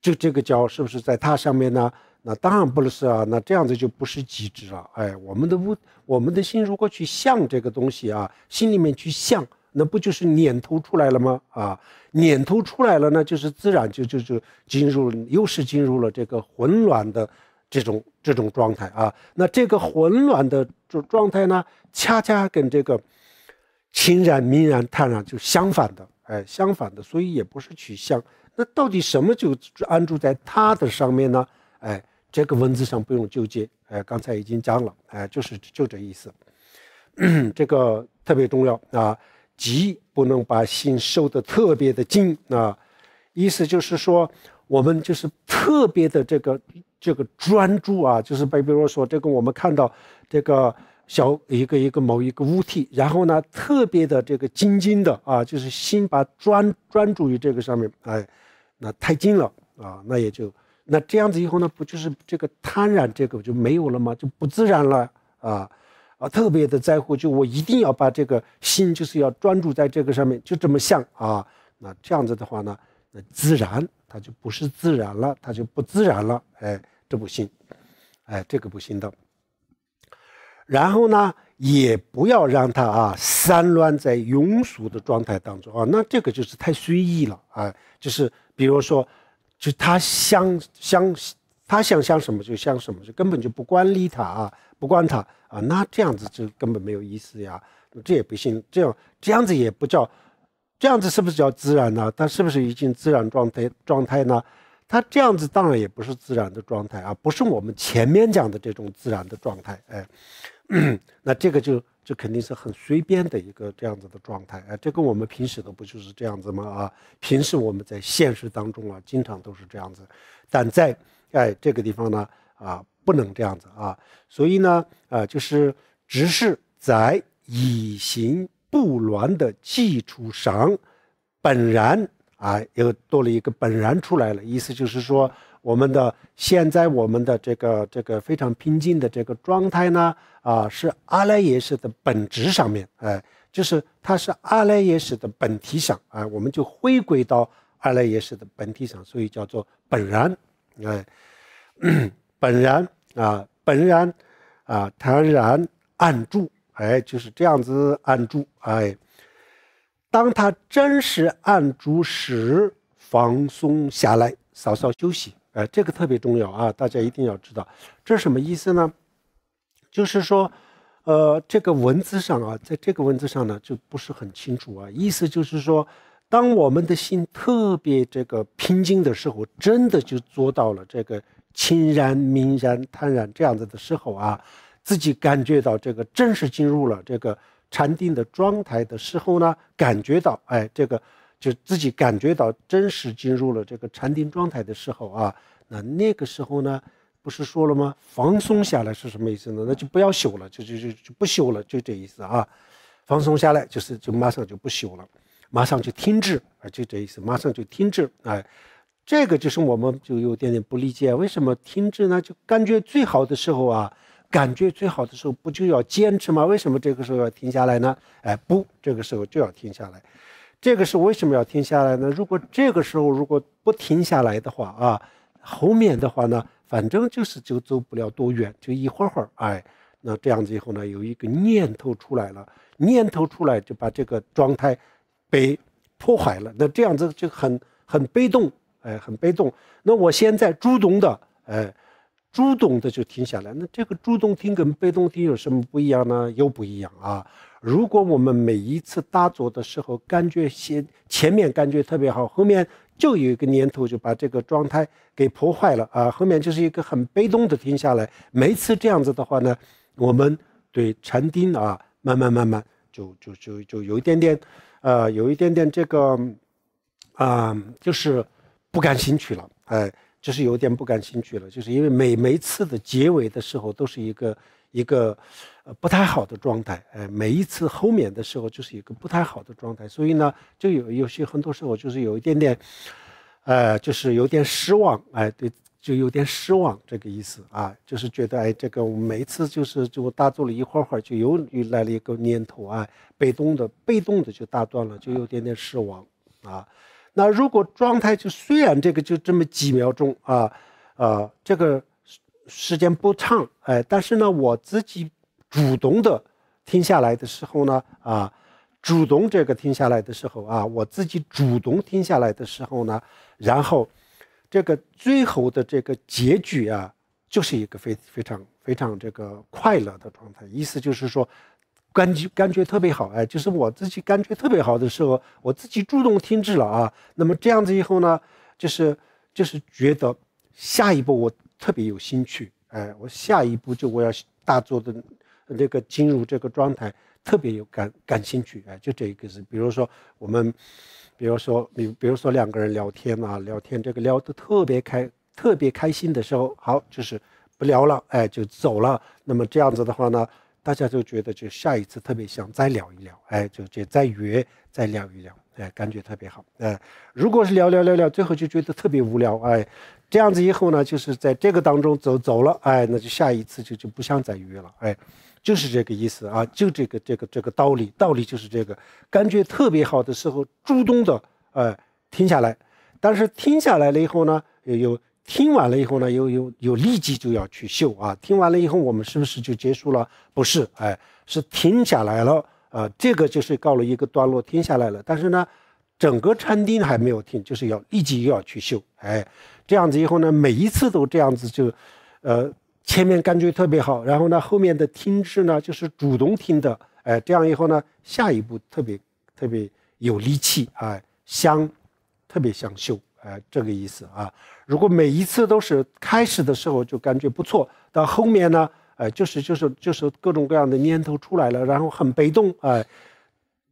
就这个胶是不是在它上面呢？那当然不是啊。那这样子就不是极致了。哎，我们的物，我们的心如果去向这个东西啊，心里面去向，那不就是念头出来了吗？啊，念头出来了呢，就是自然就就就进入，又是进入了这个混乱的这种这种状态啊。那这个混乱的状状态呢，恰恰跟这个清然、明然、坦然就相反的，哎，相反的，所以也不是去向。那到底什么就安住在他的上面呢？哎，这个文字上不用纠结。哎，刚才已经讲了，哎，就是就这意思。这个特别重要啊，急不能把心收得特别的紧啊。意思就是说，我们就是特别的这个这个专注啊，就是比比如说这个我们看到这个小一个一个某一个物体，然后呢特别的这个精精的啊，就是心把专专注于这个上面，哎。那太近了啊，那也就那这样子以后呢，不就是这个贪染这个就没有了吗？就不自然了啊啊！特别的在乎，就我一定要把这个心，就是要专注在这个上面，就这么像啊。那这样子的话呢，那自然它就不是自然了，它就不自然了。哎，这不行，哎，这个不行的。然后呢？也不要让他啊散乱在庸俗的状态当中啊，那这个就是太随意了啊，就是比如说，就他想想，他想想什么就想什么，就根本就不管理他啊，不管他啊，那这样子就根本没有意思呀，这也不行，这样这样子也不叫，这样子是不是叫自然呢？他是不是已经自然状态状态呢？他这样子当然也不是自然的状态啊，不是我们前面讲的这种自然的状态，哎。那这个就就肯定是很随便的一个这样子的状态啊，这跟我们平时的不就是这样子吗？啊，平时我们在现实当中啊，经常都是这样子，但在哎这个地方呢，啊，不能这样子啊，所以呢，啊，就是只是在以行不乱的基础上，本然啊，又多了一个本然出来了，意思就是说。我们的现在，我们的这个这个非常平静的这个状态呢，啊，是阿赖耶识的本质上面，哎，就是它是阿赖耶识的本体上，啊，我们就回归到阿赖耶识的本体上，所以叫做本然，哎，本然啊，本然啊，坦然按住，哎，就是这样子按住，哎，当他真实按住时，放松下来，稍稍休息。哎，这个特别重要啊！大家一定要知道，这是什么意思呢？就是说，呃，这个文字上啊，在这个文字上呢，就不是很清楚啊。意思就是说，当我们的心特别这个平静的时候，真的就做到了这个清然、明然、坦然这样子的时候啊，自己感觉到这个正式进入了这个禅定的状态的时候呢，感觉到哎，这个。就自己感觉到真实进入了这个禅定状态的时候啊，那那个时候呢，不是说了吗？放松下来是什么意思呢？那就不要修了，就就就就不修了，就这意思啊。放松下来就是就马上就不修了，马上就停止，就这意思，马上就停止。哎，这个就是我们就有点点不理解，为什么停止呢？就感觉最好的时候啊，感觉最好的时候不就要坚持吗？为什么这个时候要停下来呢？哎，不，这个时候就要停下来。这个是为什么要停下来呢？如果这个时候如果不停下来的话啊，后面的话呢，反正就是就走不了多远，就一会儿会儿，哎，那这样子以后呢，有一个念头出来了，念头出来就把这个状态被破坏了，那这样子就很很被动，哎，很被动。那我现在主动的，哎，主动的就停下来，那这个主动停跟被动停有什么不一样呢？又不一样啊。如果我们每一次打坐的时候，感觉先前面感觉特别好，后面就有一个念头就把这个状态给破坏了啊，后面就是一个很被动的停下来。每一次这样子的话呢，我们对禅定啊，慢慢慢慢就就就就有一点点，呃，有一点点这个，啊，就是不感兴趣了，哎，就是有点不感兴趣了，就是因为每每次的结尾的时候都是一个一个。呃，不太好的状态，哎，每一次后面的时候就是一个不太好的状态，所以呢，就有有些很多时候就是有一点点，呃，就是有点失望，哎，对，就有点失望这个意思啊，就是觉得哎，这个我每一次就是就我打坐了一会儿会儿，就又来了一个念头啊，被动的，被动的就打断了，就有点点失望啊。那如果状态就虽然这个就这么几秒钟啊，呃，这个时时间不长，哎，但是呢，我自己。主动的听下来的时候呢，啊，主动这个听下来的时候啊，我自己主动听下来的时候呢，然后，这个最后的这个结局啊，就是一个非非常非常这个快乐的状态。意思就是说，感觉感觉特别好，哎，就是我自己感觉特别好的时候，我自己主动停止了啊。那么这样子以后呢，就是就是觉得下一步我特别有兴趣，哎，我下一步就我要大做的。那个进入这个状态特别有感感兴趣哎，就这一个是，比如说我们，比如说你，比如说两个人聊天啊，聊天这个聊得特别开，特别开心的时候，好就是不聊了哎，就走了。那么这样子的话呢，大家就觉得就下一次特别想再聊一聊哎，就就再约再聊一聊哎，感觉特别好哎。如果是聊聊聊聊，最后就觉得特别无聊哎，这样子以后呢，就是在这个当中走走了哎，那就下一次就就不想再约了哎。就是这个意思啊，就这个这个这个道理，道理就是这个。感觉特别好的时候，主动的呃停下来，但是停下来了以后呢，有有听完了以后呢，有有有立即就要去秀啊。听完了以后，我们是不是就结束了？不是，哎，是停下来了。呃，这个就是告了一个段落，停下来了。但是呢，整个餐厅还没有停，就是要立即又要去秀。哎，这样子以后呢，每一次都这样子就，呃。前面感觉特别好，然后呢，后面的听制呢就是主动听的，哎，这样以后呢，下一步特别特别有力气，哎，香，特别想秀，哎，这个意思啊。如果每一次都是开始的时候就感觉不错，到后面呢，哎，就是就是就是各种各样的念头出来了，然后很被动，哎，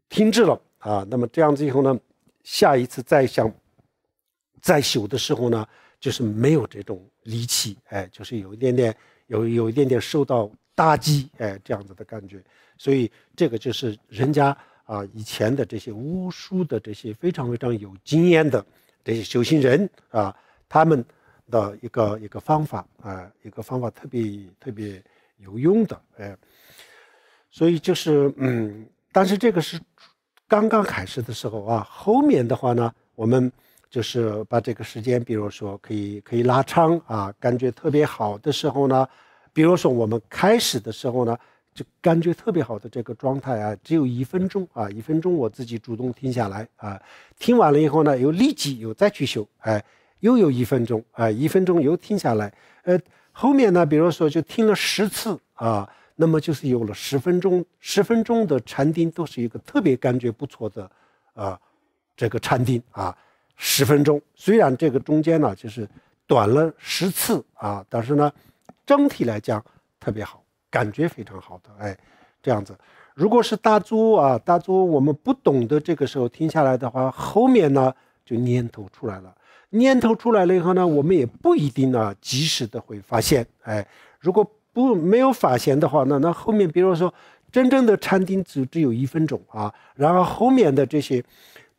听制了啊。那么这样子以后呢，下一次再想再修的时候呢。就是没有这种力气，哎，就是有一点点，有有一点点受到打击，哎，这样子的感觉。所以这个就是人家啊，以前的这些巫术的这些非常非常有经验的这些修行人啊，他们的一个一个方法啊，一个方法特别特别有用的，哎。所以就是，嗯，但是这个是刚刚开始的时候啊，后面的话呢，我们。就是把这个时间，比如说可以可以拉长啊，感觉特别好的时候呢，比如说我们开始的时候呢，就感觉特别好的这个状态啊，只有一分钟啊，一分钟我自己主动听下来啊，听完了以后呢，又立即又再去修，哎，又有一分钟，哎，一分钟又听下来，呃，后面呢，比如说就听了十次啊，那么就是有了十分钟十分钟的禅定，都是一个特别感觉不错的，啊，这个禅定啊。十分钟，虽然这个中间呢就是短了十次啊，但是呢，整体来讲特别好，感觉非常好的，哎，这样子。如果是大作啊，大作我们不懂得这个时候听下来的话，后面呢就念头出来了，念头出来了以后呢，我们也不一定呢及时的会发现，哎，如果不没有发现的话，那那后面比如说真正的禅定只只有一分钟啊，然后后面的这些。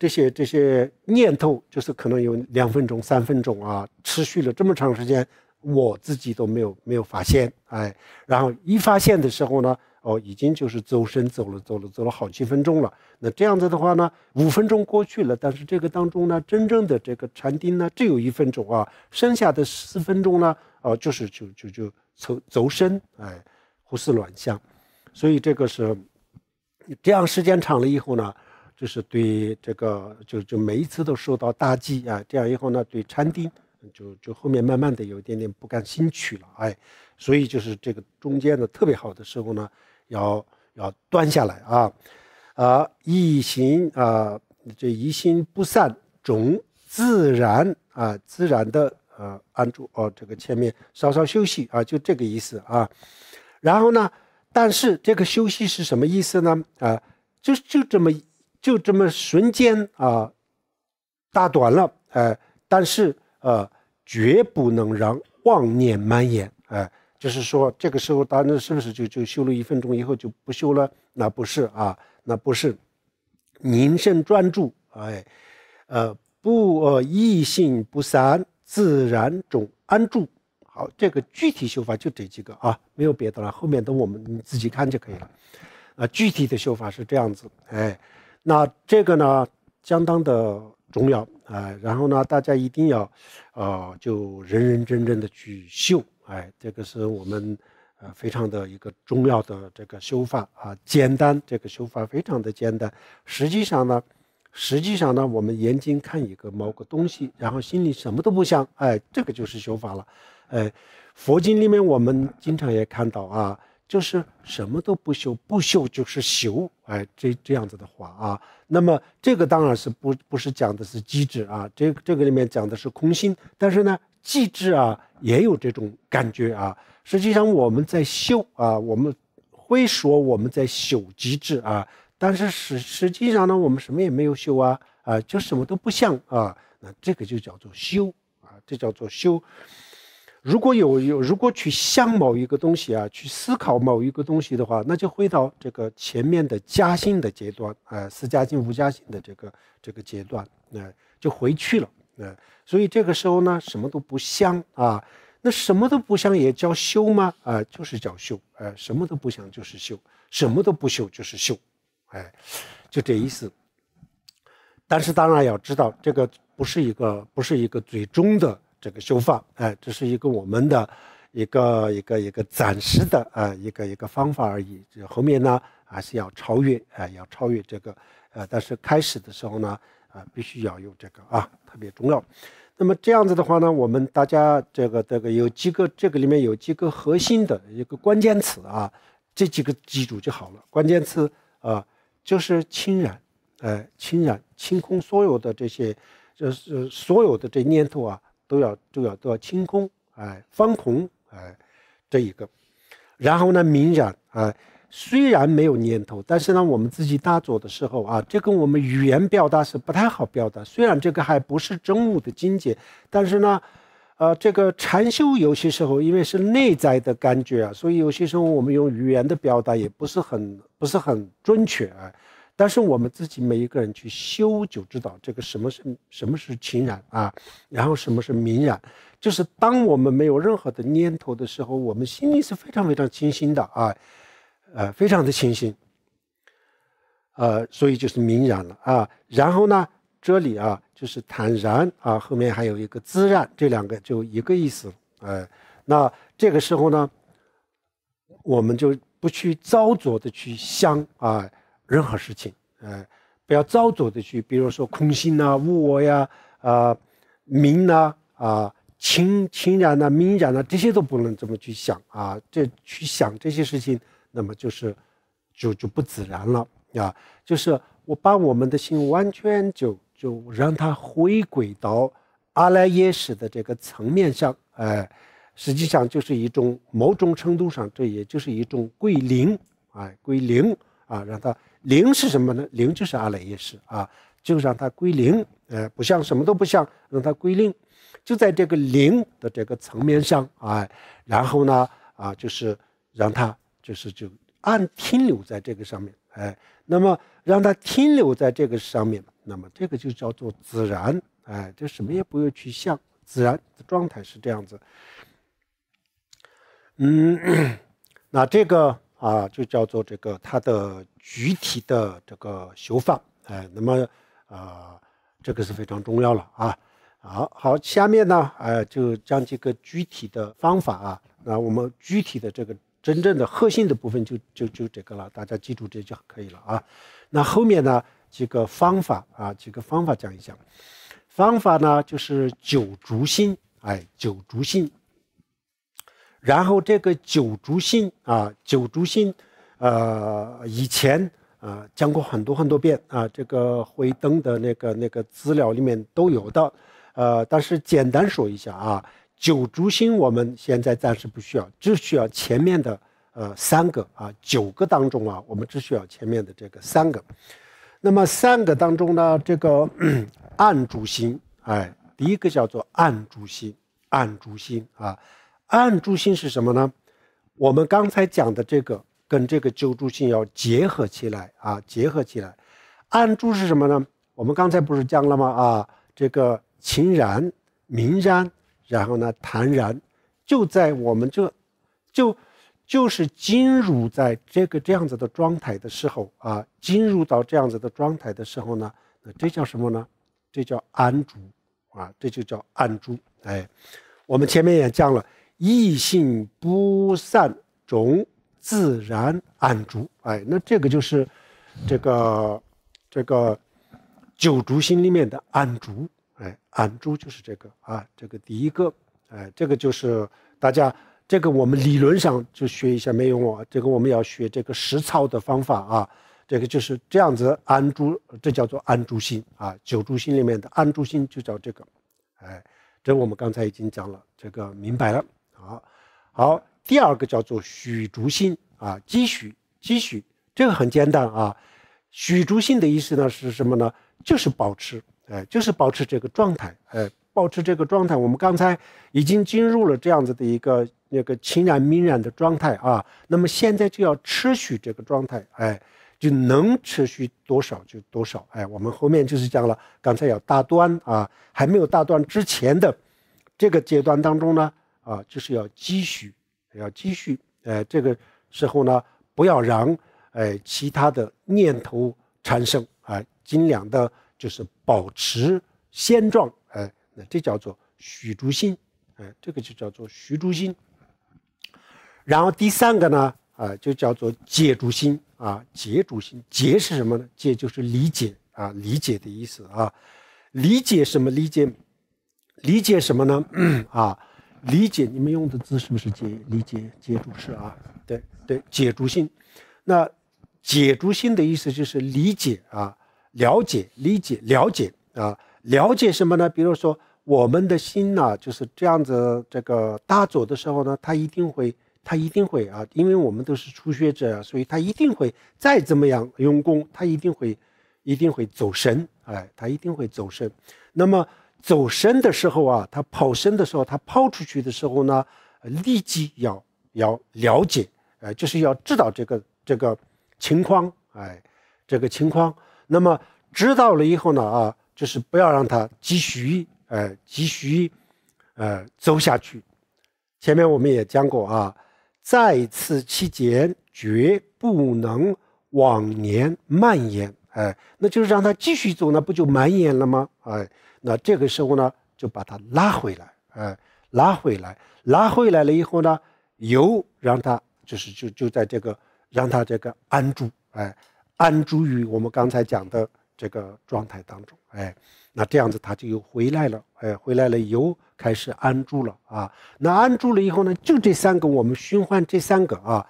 这些这些念头，就是可能有两分钟、三分钟啊，持续了这么长时间，我自己都没有没有发现，哎，然后一发现的时候呢，哦，已经就是走神，走了走了走了好几分钟了。那这样子的话呢，五分钟过去了，但是这个当中呢，真正的这个禅定呢，只有一分钟啊，剩下的四分钟呢，哦，就是就就就走走神，哎，胡思乱想，所以这个是这样，时间长了以后呢。就是对这个，就就每一次都受到打击啊，这样以后呢，对禅定就就后面慢慢的有一点点不感兴趣了，哎，所以就是这个中间的特别好的时候呢，要要端下来啊，啊一心啊，这一心不散，种自然啊，自然的呃按住哦，这个前面稍稍休息啊，就这个意思啊，然后呢，但是这个休息是什么意思呢？啊，就就这么。就这么瞬间啊，打断了哎，但是呃，绝不能让妄念蔓延哎，就是说这个时候，当然是不是就就修了一分钟以后就不修了？那不是啊，那不是，凝神专注哎，呃不呃一心不散，自然中安住。好，这个具体修法就这几个啊，没有别的了，后面等我们你自己看就可以了啊。具体的修法是这样子哎。那这个呢，相当的重要啊。然后呢，大家一定要，呃，就认认真真的去修。哎，这个是我们呃非常的一个重要的这个修法啊。简单，这个修法非常的简单。实际上呢，实际上呢，我们眼睛看一个某个东西，然后心里什么都不想，哎，这个就是修法了。哎，佛经里面我们经常也看到啊。就是什么都不修，不修就是修，哎，这这样子的话啊，那么这个当然是不不是讲的是机智啊，这这个里面讲的是空心，但是呢，机智啊也有这种感觉啊。实际上我们在修啊，我们会说我们在修机智啊，但是实实际上呢，我们什么也没有修啊，啊，就什么都不像啊，那这个就叫做修啊，这叫做修。如果有有，如果去想某一个东西啊，去思考某一个东西的话，那就会到这个前面的加薪的阶段，啊，四加薪、无加薪的这个这个阶段，那就回去了，哎，所以这个时候呢，什么都不想啊，那什么都不想也叫修吗？啊，就是叫修，呃，什么都不想就是修，什么都不修就是修，哎，就这意思。但是当然要知道，这个不是一个，不是一个最终的。这个修法，哎，这是一个我们的一个一个一个暂时的啊，一个一个方法而已。这后面呢，还是要超越，哎，要超越这个，呃，但是开始的时候呢，啊，必须要有这个啊，特别重要。那么这样子的话呢，我们大家这个这个有几个，这个里面有几个核心的一个关键词啊，这几个记住就好了。关键词啊，就是清染，哎，清染，清空所有的这些，就是所有的这念头啊。都要都要都要清空，哎，方空，哎，这一个，然后呢，明染，哎，虽然没有念头，但是呢，我们自己打坐的时候啊，这跟我们语言表达是不太好表达。虽然这个还不是真悟的境界，但是呢，呃，这个禅修有些时候，因为是内在的感觉啊，所以有些时候我们用语言的表达也不是很不是很准确，哎。但是我们自己每一个人去修就知道，这个什么是什么是情染啊，然后什么是明染，就是当我们没有任何的念头的时候，我们心里是非常非常清新的啊，呃，非常的清新，呃，所以就是明染了啊。然后呢，这里啊就是坦然啊，后面还有一个自然，这两个就一个意思哎。那这个时候呢，我们就不去造作的去想啊。任何事情，哎，不要造作的去，比如说空心呐、物我呀、啊、明呐、啊、清清然呐、明然呐，这些都不能这么去想啊。这去想这些事情，那么就是就就不自然了啊。就是我把我们的心完全就就让它回归到阿赖耶识的这个层面上，哎，实际上就是一种某种程度上，这也就是一种归零啊，归零啊，让它。零是什么呢？零就是阿赖耶识啊，就让它归零，呃，不像什么都不像，让它归零，就在这个零的这个层面上，哎，然后呢，啊，就是让它，就是就按停留在这个上面，哎，那么让它停留在这个上面，那么这个就叫做自然，哎，就什么也不用去想，自然的状态是这样子，嗯，那这个。啊，就叫做这个它的具体的这个修法，哎，那么，呃，这个是非常重要了啊。好好，下面呢，哎，就讲几个具体的方法啊，那我们具体的这个真正的核心的部分就就就这个了，大家记住这就可以了啊。那后面呢几个方法啊，几个方法讲一讲，方法呢就是九竹心，哎，九竹心。然后这个九竹星啊，九竹星，呃，以前啊讲过很多很多遍啊，这个会登的那个那个资料里面都有的，呃，但是简单说一下啊，九竹星我们现在暂时不需要，只需要前面的呃三个啊，九个当中啊，我们只需要前面的这个三个，那么三个当中呢，这个 暗竹星，哎，第一个叫做暗竹星，暗竹星啊。暗住性是什么呢？我们刚才讲的这个跟这个救助性要结合起来啊，结合起来。暗住是什么呢？我们刚才不是讲了吗？啊，这个情然、明然，然后呢，坦然，就在我们这，就就是进入在这个这样子的状态的时候啊，进入到这样子的状态的时候呢，那这叫什么呢？这叫安住啊，这就叫安住。哎，我们前面也讲了。异性不散，种自然安住。哎，那这个就是这个这个九竹心里面的安住。哎，安住就是这个啊，这个第一个。哎，这个就是大家这个我们理论上就学一下没有啊？这个我们要学这个实操的方法啊。这个就是这样子安住，这叫做安住心啊。九住心里面的安住心就叫这个。哎，这我们刚才已经讲了，这个明白了。好好，第二个叫做“许竹心啊，积许积许，这个很简单啊。“许竹心的意思呢是什么呢？就是保持，哎，就是保持这个状态，哎，保持这个状态。我们刚才已经进入了这样子的一个那个清然明然的状态啊，那么现在就要持续这个状态，哎，就能持续多少就多少，哎，我们后面就是讲了，刚才要大段啊，还没有大段之前的这个阶段当中呢。啊，就是要积蓄，要积蓄。呃，这个时候呢，不要让，哎，其他的念头产生啊。尽量的，就是保持现状。哎，那这叫做虚竹心。哎，这个就叫做虚竹心。然后第三个呢，啊，就叫做解竹心。啊，结竹心，结是什么呢？结就是理解啊，理解的意思啊。理解什么？理解，理解什么呢？啊。理解你们用的字是不是“解”？理解解读事啊？对对，解读心。那解读心的意思就是理解啊，了解理解了解啊，了解什么呢？比如说我们的心呐，就是这样子。这个大走的时候呢，他一定会他一定会啊，因为我们都是初学者，所以他一定会再怎么样用功，他一定会一定会走神哎，他一定会走神。那么。走深的时候啊，他跑深的时候，他抛出去的时候呢，立即要要了解，呃，就是要知道这个这个情况，哎，这个情况。那么知道了以后呢，啊，就是不要让他继续，呃，继续，呃，走下去。前面我们也讲过啊，在此期间绝不能往年蔓延，哎，那就是让他继续走，那不就蔓延了吗？哎。那这个时候呢，就把它拉回来，哎，拉回来，拉回来了以后呢，油让它就是就就在这个让它这个安住，哎，安住于我们刚才讲的这个状态当中，哎，那这样子它就又回来了，哎，回来了，油开始安住了啊，那安住了以后呢，就这三个我们循环这三个啊，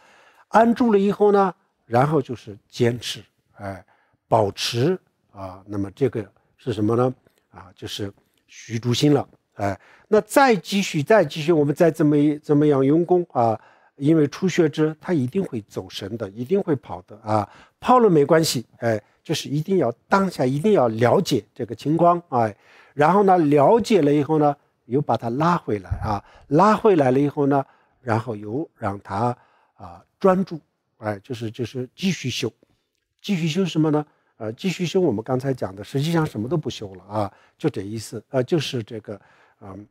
安住了以后呢，然后就是坚持，哎，保持啊，那么这个是什么呢？啊，就是虚竹心了，哎，那再继续，再继续，我们再怎么怎么样用功啊？因为初学者他一定会走神的，一定会跑的啊，跑了没关系，哎，就是一定要当下，一定要了解这个情况，哎，然后呢，了解了以后呢，又把他拉回来啊，拉回来了以后呢，然后又让他啊专注，哎，就是就是继续修，继续修什么呢？呃，继续修我们刚才讲的，实际上什么都不修了啊，就这意思。呃，就是这个，嗯，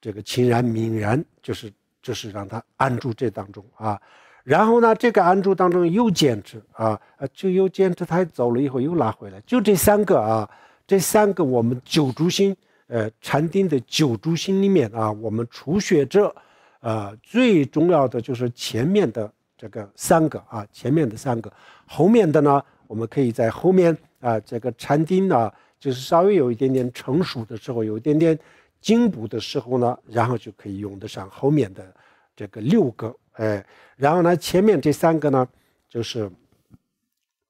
这个情然泯然，就是就是让他安住这当中啊。然后呢，这个安住当中又坚持啊，就又坚持他走了以后又拿回来，就这三个啊，这三个我们九住心，呃，禅定的九住心里面啊，我们初学者，呃，最重要的就是前面的这个三个啊，前面的三个，后面的呢？我们可以在后面啊，这个禅定呢，就是稍微有一点点成熟的时候，有一点点精补的时候呢，然后就可以用得上后面的这个六个，哎，然后呢，前面这三个呢，就是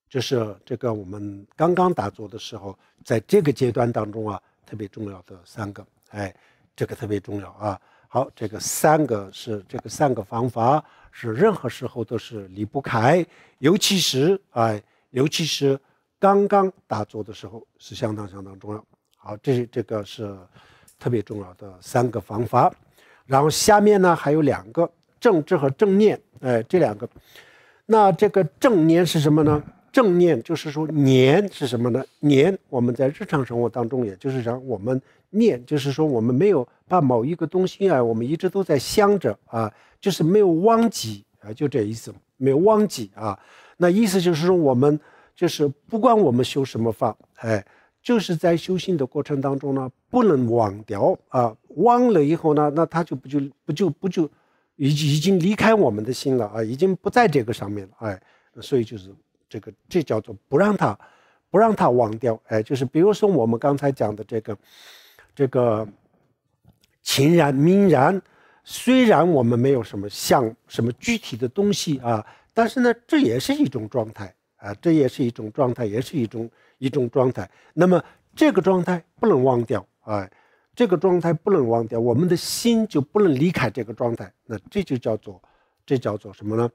就是这个我们刚刚打坐的时候，在这个阶段当中啊，特别重要的三个，哎，这个特别重要啊。好，这个三个是这个三个方法是任何时候都是离不开，尤其是哎。尤其是刚刚打坐的时候是相当相当重要。好，这是这个是特别重要的三个方法。然后下面呢还有两个正知和正念，哎，这两个。那这个正念是什么呢？正念就是说念是什么呢？念我们在日常生活当中，也就是讲我们念，就是说我们没有把某一个东西啊，我们一直都在想着啊，就是没有忘记啊，就这意思，没有忘记啊。那意思就是说，我们就是不管我们修什么法，哎，就是在修行的过程当中呢，不能忘掉啊，忘了以后呢，那他就不就不就不就已经已经离开我们的心了啊，已经不在这个上面了，哎，所以就是这个这叫做不让它，不让它忘掉，哎，就是比如说我们刚才讲的这个这个情然明然，虽然我们没有什么像什么具体的东西啊。但是呢，这也是一种状态啊，这也是一种状态，也是一种一种状态。那么这个状态不能忘掉啊，这个状态不能忘掉，我们的心就不能离开这个状态。那这就叫做，这叫做什么呢？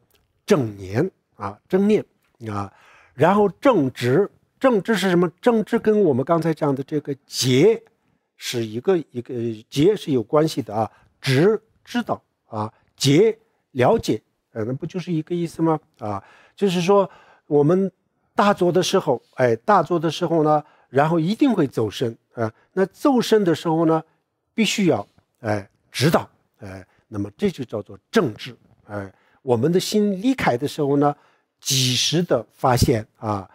正念啊，正念啊，然后正直，正直是什么？正直跟我们刚才讲的这个节是一个一个节是有关系的啊，直知道啊，节了解。呃，那不就是一个意思吗？啊，就是说我们大作的时候，哎，大作的时候呢，然后一定会走身，啊，那走身的时候呢，必须要哎指导，哎，那么这就叫做正知，哎，我们的心离开的时候呢，及时的发现啊，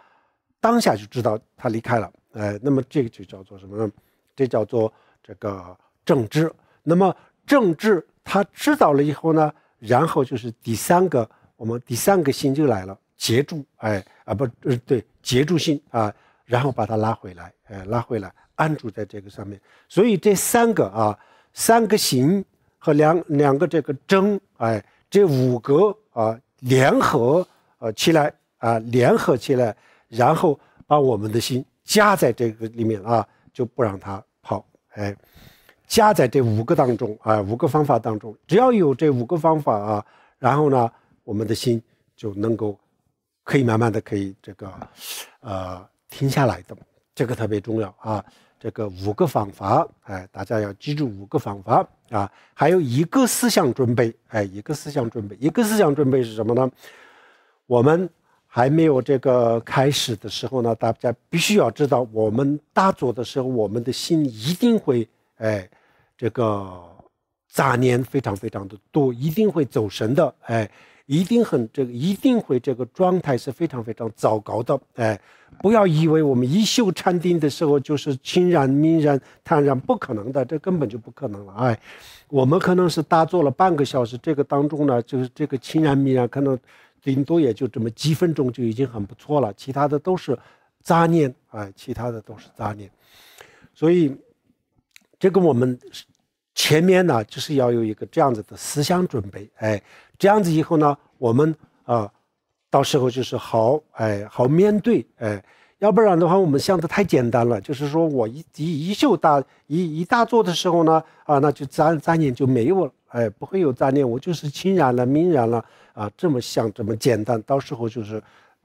当下就知道他离开了，哎，那么这个就叫做什么呢？这叫做这个正知。那么正知他知道了以后呢？然后就是第三个，我们第三个心就来了，截住，哎，啊不，呃，对，截住心啊，然后把它拉回来，哎，拉回来，按住在这个上面。所以这三个啊，三个形和两两个这个针，哎，这五个啊联合呃起来啊，联合起来，然后把我们的心夹在这个里面啊，就不让它跑，哎。加在这五个当中，啊，五个方法当中，只要有这五个方法啊，然后呢，我们的心就能够可以慢慢的可以这个，呃，停下来。的这个特别重要啊，这个五个方法，哎，大家要记住五个方法啊，还有一个思想准备，哎，一个思想准备，一个思想准备是什么呢？我们还没有这个开始的时候呢，大家必须要知道，我们打坐的时候，我们的心一定会，哎。这个杂念非常非常的多，一定会走神的，哎，一定很这个，一定会这个状态是非常非常糟糕的，哎，不要以为我们一袖禅定的时候就是清然、明然、坦然，不可能的，这根本就不可能了，哎，我们可能是打坐了半个小时，这个当中呢，就是这个清然、明然，可能顶多也就这么几分钟就已经很不错了，其他的都是杂念，哎，其他的都是杂念，所以。这个我们前面呢，就是要有一个这样子的思想准备，哎，这样子以后呢，我们啊，到时候就是好，哎，好面对，哎，要不然的话，我们想的太简单了，就是说我一一一秀大一一大作的时候呢，啊，那就沾沾念就没有了，哎，不会有沾念，我就是清然了、明然了，啊，这么想这么简单，到时候就是。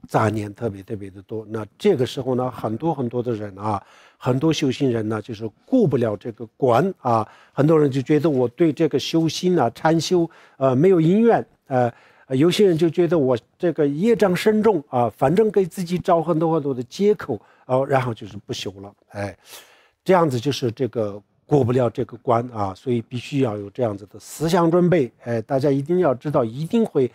杂念特别特别的多，那这个时候呢，很多很多的人啊，很多修行人呢，就是过不了这个关啊。很多人就觉得我对这个修心啊、禅修呃没有因缘，呃，有些人就觉得我这个业障深重啊，反正给自己找很多很多的借口，哦，然后就是不修了，哎，这样子就是这个过不了这个关啊，所以必须要有这样子的思想准备，哎，大家一定要知道，一定会。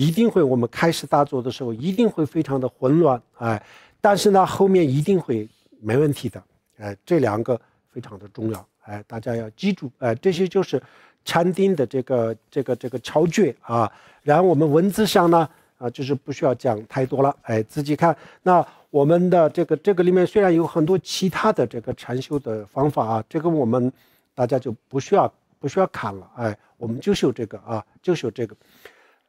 一定会，我们开始大做的时候一定会非常的混乱，哎，但是呢后面一定会没问题的，哎，这两个非常的重要，哎，大家要记住，哎，这些就是禅定的这个这个这个窍诀啊。然后我们文字上呢，啊，就是不需要讲太多了，哎，自己看。那我们的这个这个里面虽然有很多其他的这个禅修的方法啊，这个我们大家就不需要不需要看了，哎，我们就修这个啊，就修这个。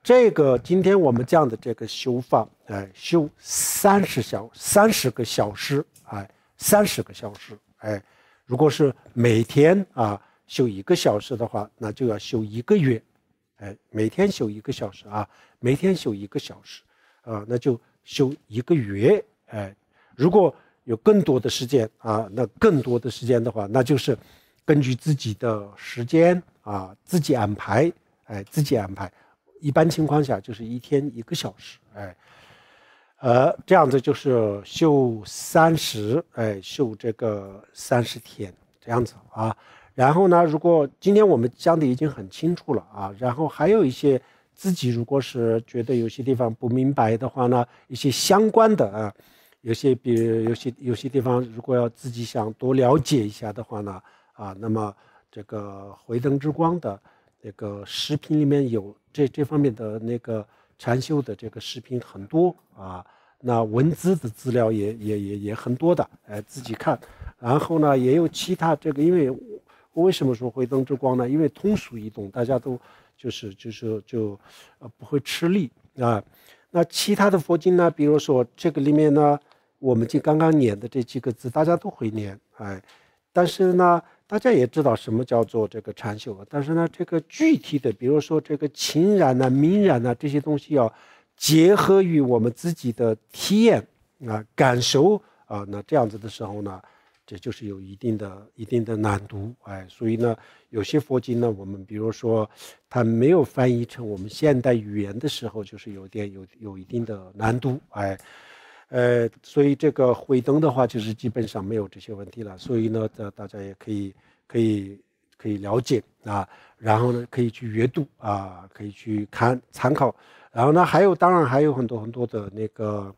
这个今天我们讲的这个修法，哎，修三十小三十个小时，哎，三十个小时，哎，如果是每天啊修一个小时的话，那就要修一个月，哎，每天修一个小时啊，每天修一个小时，啊，那就修一个月，哎，如果有更多的时间啊，那更多的时间的话，那就是根据自己的时间啊，自己安排，哎，自己安排。一般情况下就是一天一个小时，哎，呃，这样子就是休三十，哎，休这个三十天这样子啊。然后呢，如果今天我们讲的已经很清楚了啊，然后还有一些自己如果是觉得有些地方不明白的话呢，一些相关的啊，有些比如有些有些地方如果要自己想多了解一下的话呢，啊，那么这个回灯之光的。那个视频里面有这这方面的那个禅修的这个视频很多啊，那文字的资料也也也也很多的，哎，自己看。然后呢，也有其他这个，因为为什么说会灯之光呢？因为通俗易懂，大家都就是就是就呃不会吃力啊。那其他的佛经呢，比如说这个里面呢，我们就刚刚念的这几个字，大家都会念，哎，但是呢。大家也知道什么叫做这个禅修啊，但是呢，这个具体的，比如说这个情染呐、名染呐这些东西，要结合于我们自己的体验啊、感受啊，那这样子的时候呢，这就是有一定的、一定的难度，哎，所以呢，有些佛经呢，我们比如说它没有翻译成我们现代语言的时候，就是有点有有一定的难度，哎。呃，所以这个慧灯的话，就是基本上没有这些问题了。所以呢，大大家也可以、可以、可以了解啊，然后呢，可以去阅读啊，可以去看参考。然后呢，还有当然还有很多很多的那个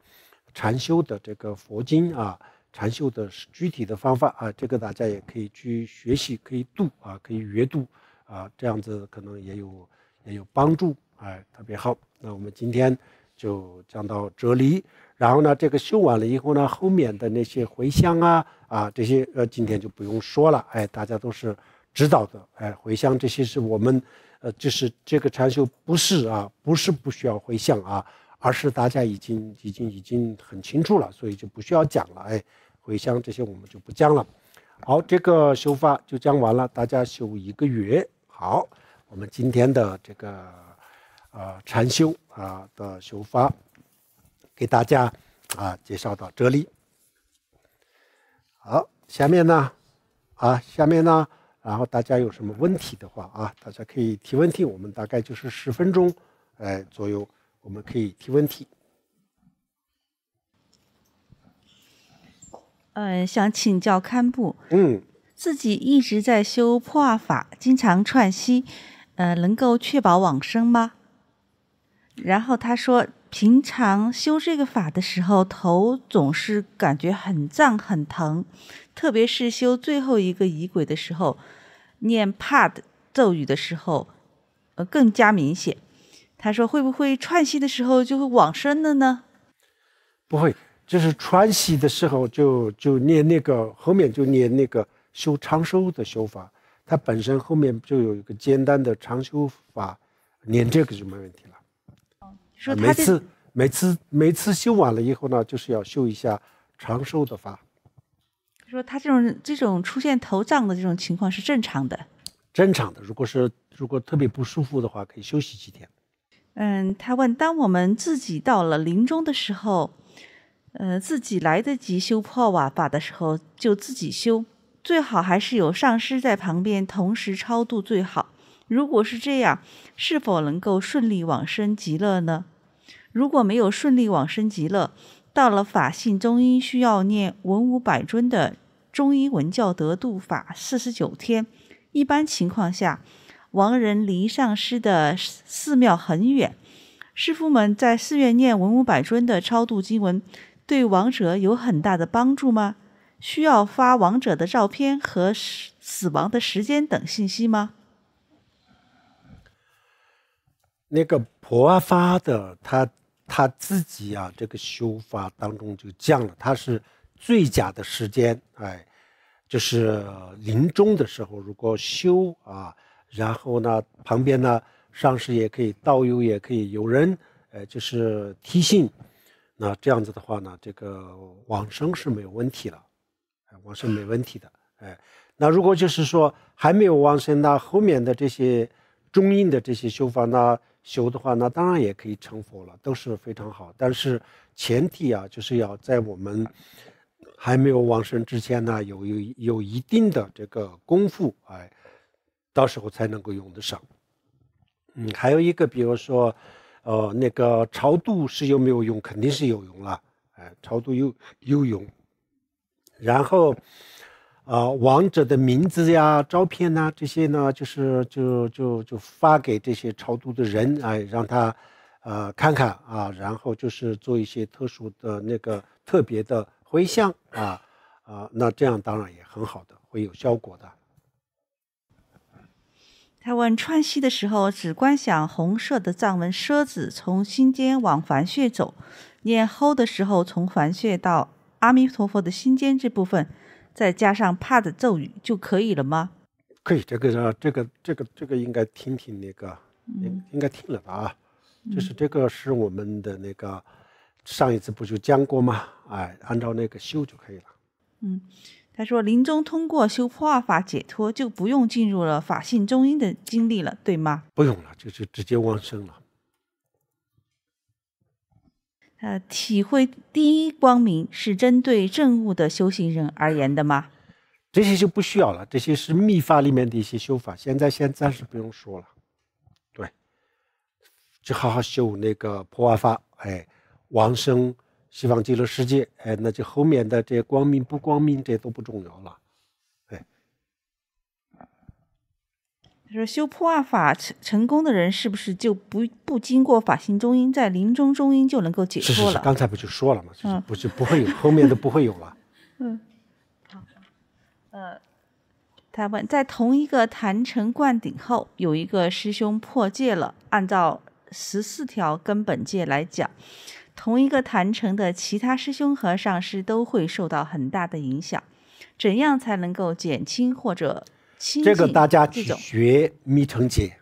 禅修的这个佛经啊，禅修的具体的方法啊，这个大家也可以去学习，可以读啊，可以阅读啊，这样子可能也有也有帮助，哎，特别好。那我们今天就讲到这里。然后呢，这个修完了以后呢，后面的那些回乡啊啊这些呃，今天就不用说了，哎，大家都是知道的，哎，回乡这些是我们呃，就是这个禅修不是啊，不是不需要回向啊，而是大家已经已经已经很清楚了，所以就不需要讲了，哎，回乡这些我们就不讲了。好，这个修法就讲完了，大家修一个月。好，我们今天的这个呃，禅修啊的修法。给大家啊介绍到这里。好，下面呢啊，下面呢，然后大家有什么问题的话啊，大家可以提问题。我们大概就是十分钟，哎左右，我们可以提问题。嗯，想请教堪布，嗯，自己一直在修破法，经常串息，呃，能够确保往生吗？然后他说。平常修这个法的时候，头总是感觉很胀很疼，特别是修最后一个仪轨的时候，念帕的咒语的时候，呃，更加明显。他说会不会串息的时候就会往生了呢？不会，就是串息的时候就就念那个后面就念那个修长寿的修法，它本身后面就有一个简单的长修法，念这个就没问题了。说每次每次每次修完了以后呢，就是要修一下长寿的法。说他这种这种出现头胀的这种情况是正常的，正常的。如果是如果特别不舒服的话，可以休息几天。嗯，他问：当我们自己到了临终的时候，呃，自己来得及修破瓦法的时候，就自己修，最好还是有上师在旁边同时超度最好。如果是这样，是否能够顺利往生极乐呢？如果没有顺利往生极乐，到了法性中阴，需要念文武百尊的中医文教得度法四十九天。一般情况下，亡人离上师的寺庙很远，师傅们在寺院念文武百尊的超度经文，对亡者有很大的帮助吗？需要发亡者的照片和死死亡的时间等信息吗？那个婆发的他。他自己啊，这个修法当中就降了。他是最佳的时间，哎，就是临终的时候，如果修啊，然后呢，旁边呢，上师也可以，道友也可以，有人，呃，就是提醒，那这样子的话呢，这个往生是没有问题了，往生没问题的，哎。那如果就是说还没有往生那后面的这些中印的这些修法呢？修的话，那当然也可以成佛了，都是非常好。但是前提啊，就是要在我们还没有往生之前呢，有有有一定的这个功夫，哎，到时候才能够用得上。嗯，还有一个，比如说，呃，那个超度是有没有用？肯定是有用了，哎，超度有有用。然后。啊，王者的名字呀、照片呐，这些呢，就是就就就发给这些超度的人哎，让他，呃，看看啊，然后就是做一些特殊的那个特别的回向啊，啊，那这样当然也很好的，会有效果的。他问川西的时候，只观想红色的藏文舍子从心间往凡穴走，念吽的时候从凡穴到阿弥陀佛的心间这部分。再加上怕的咒语就可以了吗？可以，这个这个这个这个应该听听那个，应该听了吧啊。就是这个是我们的那个上一次不就讲过吗？哎，按照那个修就可以了。嗯，他说临终通过修破法解脱，就不用进入了法性中阴的经历了，对吗？不用了，就是直接往生了。呃，体会第一光明是针对正悟的修行人而言的吗？这些就不需要了，这些是密法里面的一些修法，现在先暂时不用说了。对，就好好修那个破万法，哎，往生西方极乐世界，哎，那就后面的这些光明不光明，这都不重要了。就是修破阿法成成功的人，是不是就不不经过法性中阴，在临终中阴就能够解脱了？刚才不就说了吗？是不就不会有后面都不会有了。嗯，好，呃，他问，在同一个坛城灌顶后，有一个师兄破戒了，按照十四条根本戒来讲，同一个坛城的其他师兄和上师都会受到很大的影响。怎样才能够减轻或者？这个大家去学密城街，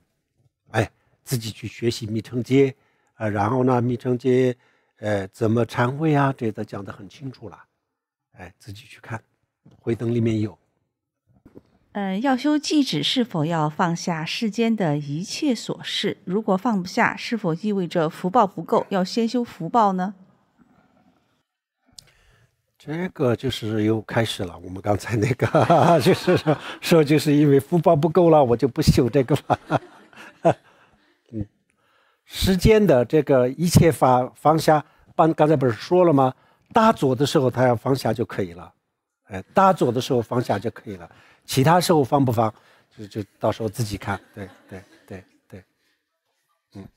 哎，自己去学习密城街，啊，然后呢，密城街，呃，怎么忏悔啊，这都讲得很清楚了，哎，自己去看，回灯里面有。嗯，要修戒止，是否要放下世间的一切琐事？如果放不下，是否意味着福报不够？要先修福报呢？这个就是又开始了，我们刚才那个 就是说，说就是因为福报不够了，我就不修这个了。嗯，时间的这个一切法放下，刚刚才不是说了吗？打左的时候他要放下就可以了，哎，打左的时候放下就可以了，其他时候放不放，就就到时候自己看。对对对对，嗯，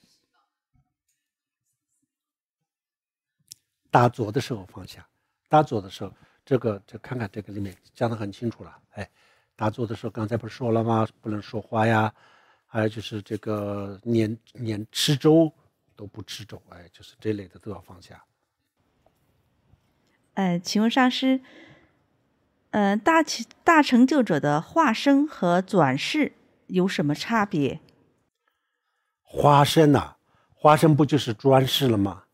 打左的时候放下。打坐的时候，这个就看看这个里面讲的很清楚了。哎，打坐的时候刚才不是说了吗？不能说话呀，还有就是这个连连吃粥都不吃粥，哎，就是这类的都要放下。嗯，请问上师，嗯，大成大成就者的化身和转世有什么差别？化身啊，化身不就是转世了吗？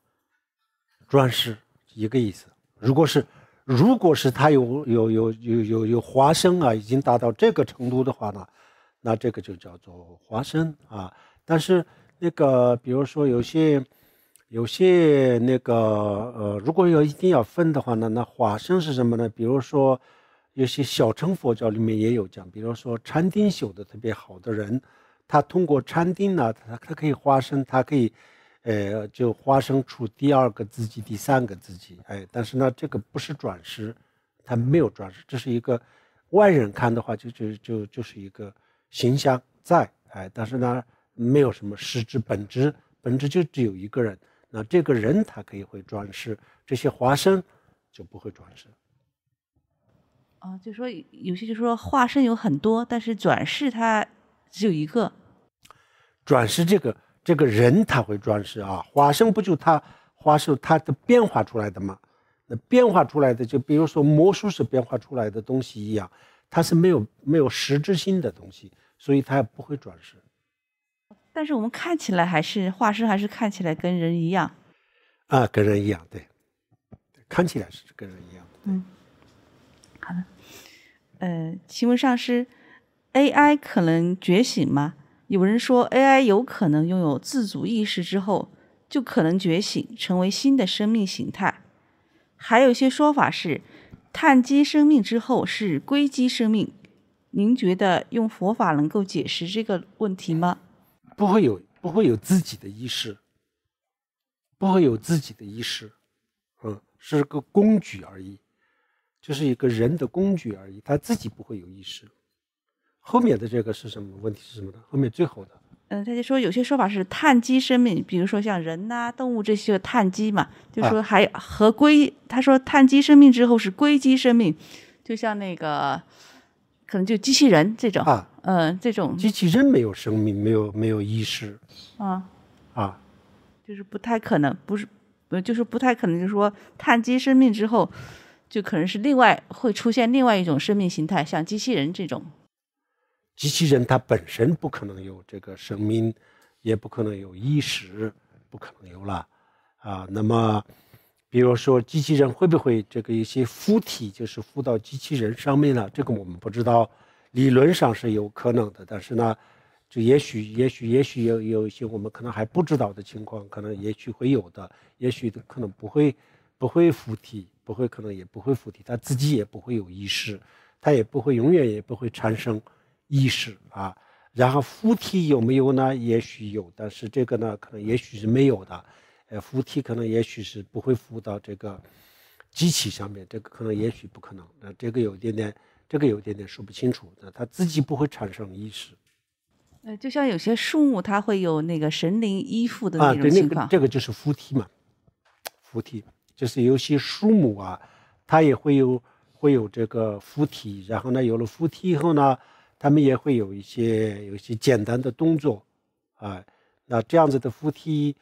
转世一个意思。如果是，如果是他有有有有有有花生啊，已经达到这个程度的话呢，那这个就叫做花生啊。但是那个，比如说有些有些那个呃，如果要一定要分的话呢，那花生是什么呢？比如说有些小乘佛教里面也有讲，比如说禅定修的特别好的人，他通过禅定呢，他他可以化身，他可以。呃，就化身出第二个自己，第三个自己，哎，但是呢，这个不是转世，他没有转世，这是一个外人看的话，就就就就是一个形象在，哎，但是呢，没有什么实质本质，本质就只有一个人，那这个人他可以会转世，这些化身就不会转世。啊，就说有些就说化身有很多，但是转世他只有一个，转世这个。这个人他会转世啊？化身不就他化身他的变化出来的吗？那变化出来的，就比如说魔术师变化出来的东西一样，它是没有没有实质性的东西，所以它不会转世。但是我们看起来还是化身，还是看起来跟人一样啊，跟人一样，对，看起来是跟人一样。嗯，好的。呃，请问上师，AI 可能觉醒吗？有人说，AI 有可能拥有自主意识之后，就可能觉醒，成为新的生命形态。还有些说法是，碳基生命之后是硅基生命。您觉得用佛法能够解释这个问题吗？不会有，不会有自己的意识，不会有自己的意识，嗯，是个工具而已，就是一个人的工具而已，他自己不会有意识。后面的这个是什么问题？是什么呢？后面最后的嗯，他就说有些说法是碳基生命，比如说像人呐、动物这些碳基嘛，就说还和硅。他说碳基生命之后是硅基生命，就像那个可能就机器人这种啊，嗯，这种机器人没有生命，没有没有意识啊啊，就是不太可能，不是就是不太可能，就是说碳基生命之后就可能是另外会出现另外一种生命形态，像机器人这种。机器人它本身不可能有这个生命，也不可能有意识，不可能有了。啊，那么，比如说机器人会不会这个一些附体，就是附到机器人上面了？这个我们不知道，理论上是有可能的，但是呢，就也许也许也许有有一些我们可能还不知道的情况，可能也许会有的，也许可能不会，不会附体，不会，可能也不会附体，它自己也不会有意识，它也不会永远也不会产生。意识啊，然后附体有没有呢？也许有，但是这个呢，可能也许是没有的。呃，附体可能也许是不会附到这个机器上面，这个可能也许不可能。那这个有一点点，这个有一点点说不清楚。那他自己不会产生意识。呃，就像有些树木，它会有那个神灵依附的那种情况。啊，对，那个这个就是附体嘛。附体就是有些树木啊，它也会有会有这个附体，然后呢，有了附体以后呢。他们也会有一些有一些简单的动作，啊，那这样子的扶梯，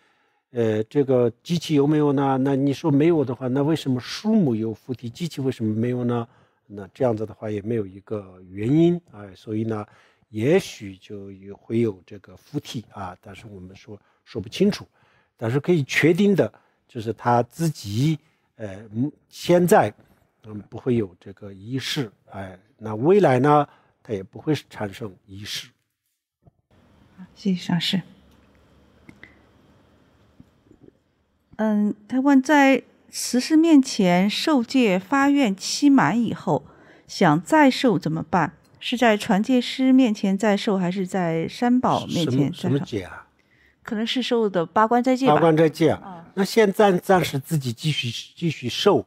呃，这个机器有没有呢？那你说没有的话，那为什么树木有扶梯机器，为什么没有呢？那这样子的话也没有一个原因，啊，所以呢，也许就有会有这个扶梯啊，但是我们说说不清楚，但是可以确定的就是他自己，呃，现在嗯不会有这个仪式，哎，那未来呢？他也不会产生遗失。好，谢谢上师。嗯，他问在十师面前受戒发愿期满以后，想再受怎么办？是在传戒师面前再受，还是在三宝面前再受？什么戒啊？可能是受的八关斋戒吧。八关斋戒啊？那现在暂时自己继续继续受，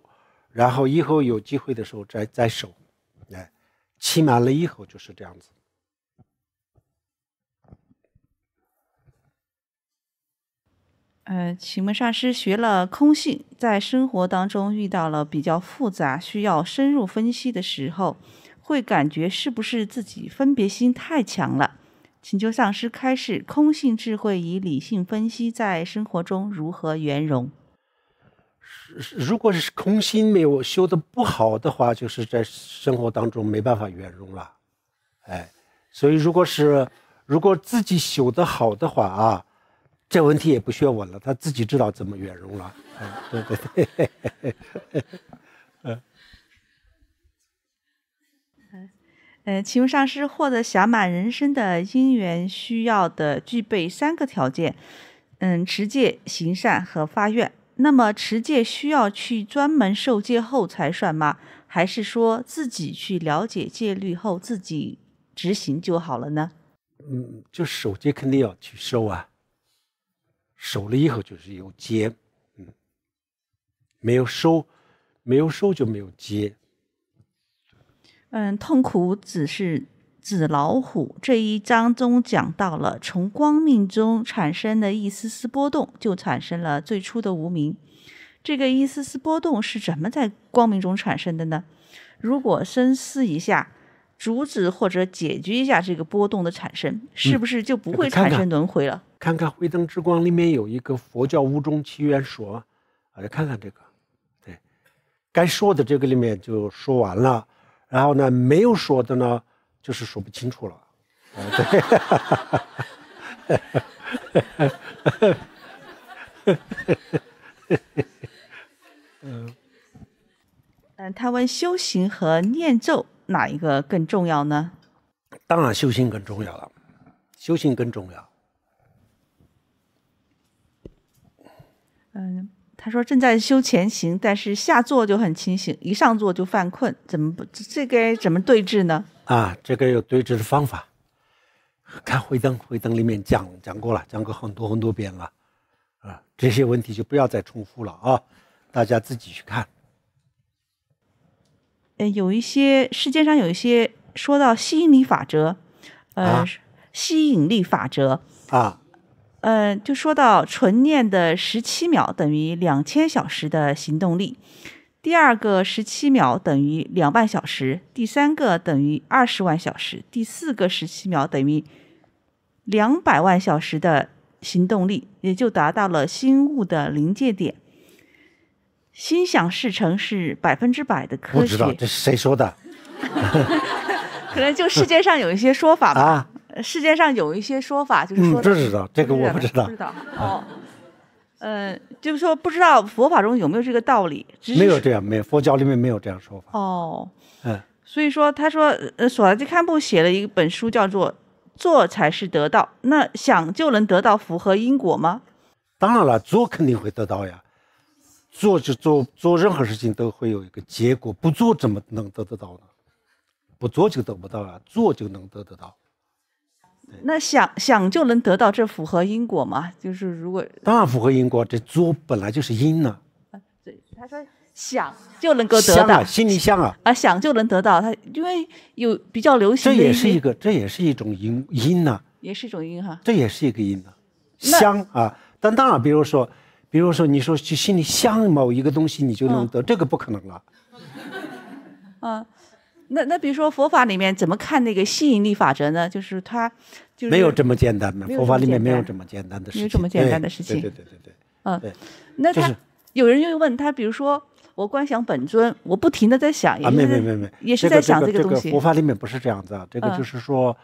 然后以后有机会的时候再再受。期满了以后就是这样子。呃，请问上师，学了空性，在生活当中遇到了比较复杂、需要深入分析的时候，会感觉是不是自己分别心太强了？请求上师开示，空性智慧与理性分析在生活中如何圆融？如果是空心没有修的不好的话，就是在生活当中没办法圆融了，哎，所以如果是如果自己修的好的话啊，这问题也不需要问了，他自己知道怎么圆融了。哎，对对对，嗯，嗯，请问上师获得小满人生的因缘需要的具备三个条件，嗯，持戒、行善和发愿。那么持戒需要去专门受戒后才算吗？还是说自己去了解戒律后自己执行就好了呢？嗯，就守戒肯定要去受啊，守了以后就是有戒，嗯，没有收，没有收就没有戒。嗯，痛苦只是。纸老虎这一章中讲到了，从光明中产生的一丝丝波动，就产生了最初的无名。这个一丝丝波动是怎么在光明中产生的呢？如果深思一下，阻止或者解决一下这个波动的产生，是不是就不会产生轮回了？看看《慧灯之光》里面有一个佛教无中起源说，来看看这个。对，该说的这个里面就说完了，然后呢，没有说的呢。就是说不清楚了，嗯，对，嗯，他问修行和念咒哪一个更重要呢？当然修行更重要了，修行更重要。嗯，他说正在修前行，但是下坐就很清醒，一上坐就犯困，怎么不这该怎么对治呢？啊，这个有对峙的方法，看回灯，回灯里面讲讲过了，讲过很多很多遍了，啊，这些问题就不要再重复了啊，大家自己去看。呃，有一些世界上有一些说到吸引力法则，呃，吸引力法则啊，呃，就说到纯念的十七秒等于两千小时的行动力。第二个十七秒等于两万小时，第三个等于二十万小时，第四个十七秒等于两百万小时的行动力，也就达到了心物的临界点。心想事成是百分之百的科学。我知道这是谁说的？可能就世界上有一些说法吧。世界上有一些说法，就是说。嗯，这知道，这个我不知道。知道哦。呃，就是说，不知道佛法中有没有这个道理？没有这样，没有佛教里面没有这样说法。哦，嗯，所以说，他说，呃，索拉基堪布写了一本书，叫做“做才是得到”，那想就能得到，符合因果吗？当然了，做肯定会得到呀。做就做，做任何事情都会有一个结果。不做怎么能得得到呢？不做就得不到啊，做就能得得到。那想想就能得到，这符合因果吗？就是如果当然符合因果，这作本来就是因呢。啊，对，他说想就能够得到，心里想啊啊，想就能得到。他因为有比较流行，这也是一个，这也是一种因因呢，也是一种因哈。这也是一个因呢，想啊，但当然，比如说，比如说你说去心里想某一个东西，你就能得，这个不可能了。嗯。那那比如说佛法里面怎么看那个吸引力法则呢？就是它就没有这么简单嘛。佛法里面没有这么简单的事。没有这么简单的事情。对对对对对。嗯，那他有人又问他，比如说我观想本尊，我不停的在想，也是在没有没有没有。这个这个这个佛法里面不是这样子啊。这个就是说，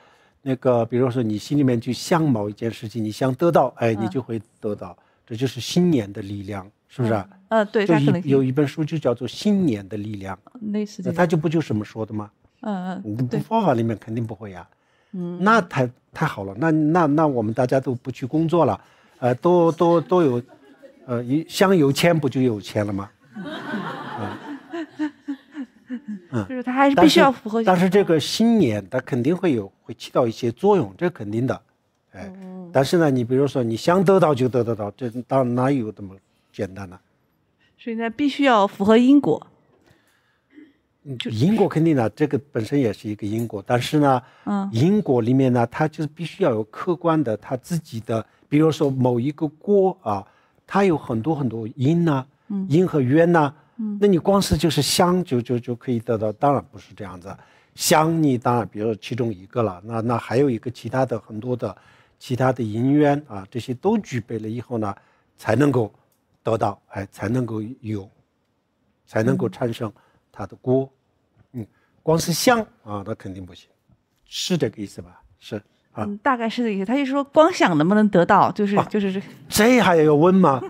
那个比如说你心里面去想某一件事情，你想得到，哎，你就会得到，这就是信念的力量。是不是啊？嗯，对，他可有一本书就叫做《新年的力量》，类似，那他就不就这么说的吗？嗯嗯，你对，方法里面肯定不会呀。嗯，那太太好了，那那那我们大家都不去工作了，呃，都都都有，呃，一香油钱不就有钱了吗？嗯，就是他还是必须要符合。但是这个新年，它肯定会有，会起到一些作用，这肯定的。嗯嗯。但是呢，你比如说，你想得到就得得到，这到哪有这么简单的。所以呢，必须要符合因果。嗯，就因果肯定的，这个本身也是一个因果，但是呢，嗯，因果里面呢，它就是必须要有客观的，它自己的，比如说某一个锅啊，它有很多很多因呢，嗯，因和缘呢，嗯，那你光是就是香就就就可以得到，当然不是这样子，香你当然比如说其中一个了，那那还有一个其他的很多的其他的因缘啊，这些都具备了以后呢，才能够。得到哎，才能够有，才能够产生它的果。嗯，光是想啊，那肯定不行，是这个意思吧？是啊，大概是个意思。他就说光想能不能得到，就是就是这这还要问吗？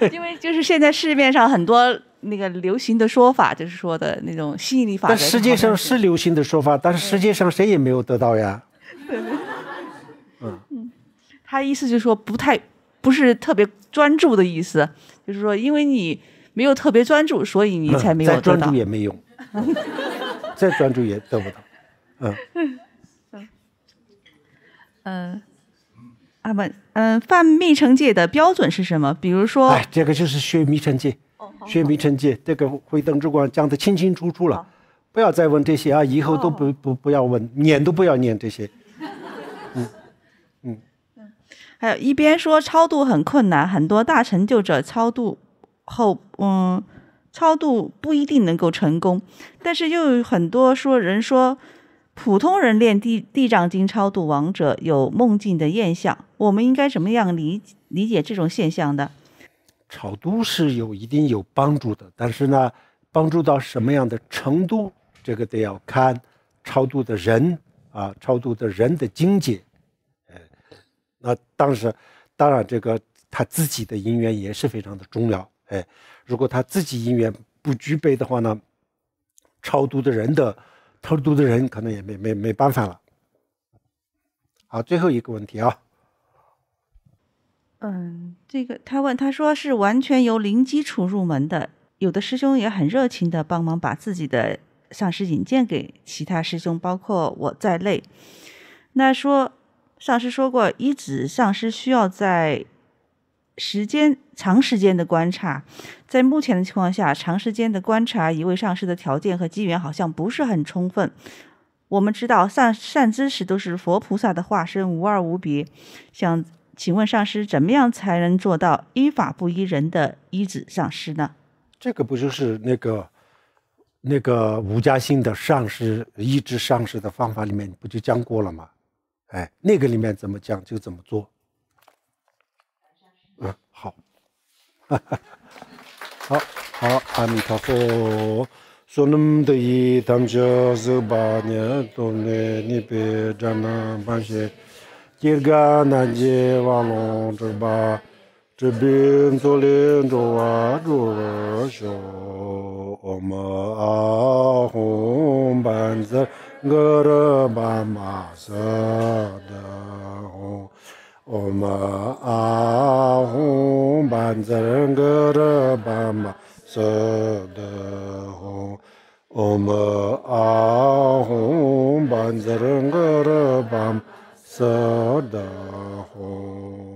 因为就是现在市面上很多那个流行的说法，就是说的那种吸引力法则。实际上是流行的说法，但是实际上谁也没有得到呀。他意思就是说不太不是特别专注的意思，就是说因为你没有特别专注，所以你才没有得到。再专注也没用，再专注也得不到。嗯，嗯，啊文，嗯，犯密乘戒的标准是什么？比如说，哎，这个就是学密乘戒，学密乘戒，这个会灯之光讲的清清楚楚了，不要再问这些啊，以后都不不不要问，念都不要念这些。还有一边说超度很困难，很多大成就者超度后，嗯，超度不一定能够成功，但是又有很多说人说普通人练地地藏经超度亡者有梦境的现象，我们应该怎么样理理解这种现象的？超度是有一定有帮助的，但是呢，帮助到什么样的程度，这个得要看超度的人啊，超度的人的境界。那当时，当然，这个他自己的因缘也是非常的重要。哎，如果他自己因缘不具备的话呢，超度的人的，超度的人可能也没没没办法了。好，最后一个问题啊，嗯，这个他问，他说是完全由零基础入门的，有的师兄也很热情的帮忙把自己的上师引荐给其他师兄，包括我在内。那说。上师说过，一指上师需要在时间长时间的观察，在目前的情况下，长时间的观察一位上师的条件和机缘好像不是很充分。我们知道，善善知识都是佛菩萨的化身，无二无别。想请问上师，怎么样才能做到依法不依人的一指上师呢？这个不就是那个那个吴家兴的上师一指上师的方法里面不就讲过了吗？哎，那个里面怎么讲就怎么做。嗯，好，好哈好，阿弥陀佛。说那么的一他们说十八年多的，你别沾那半些，几个南京万龙这把这边都领着啊，住着小，我们啊红板子。garba ma sa om a ho ban za garba ma sa om a a ho ban za garba ma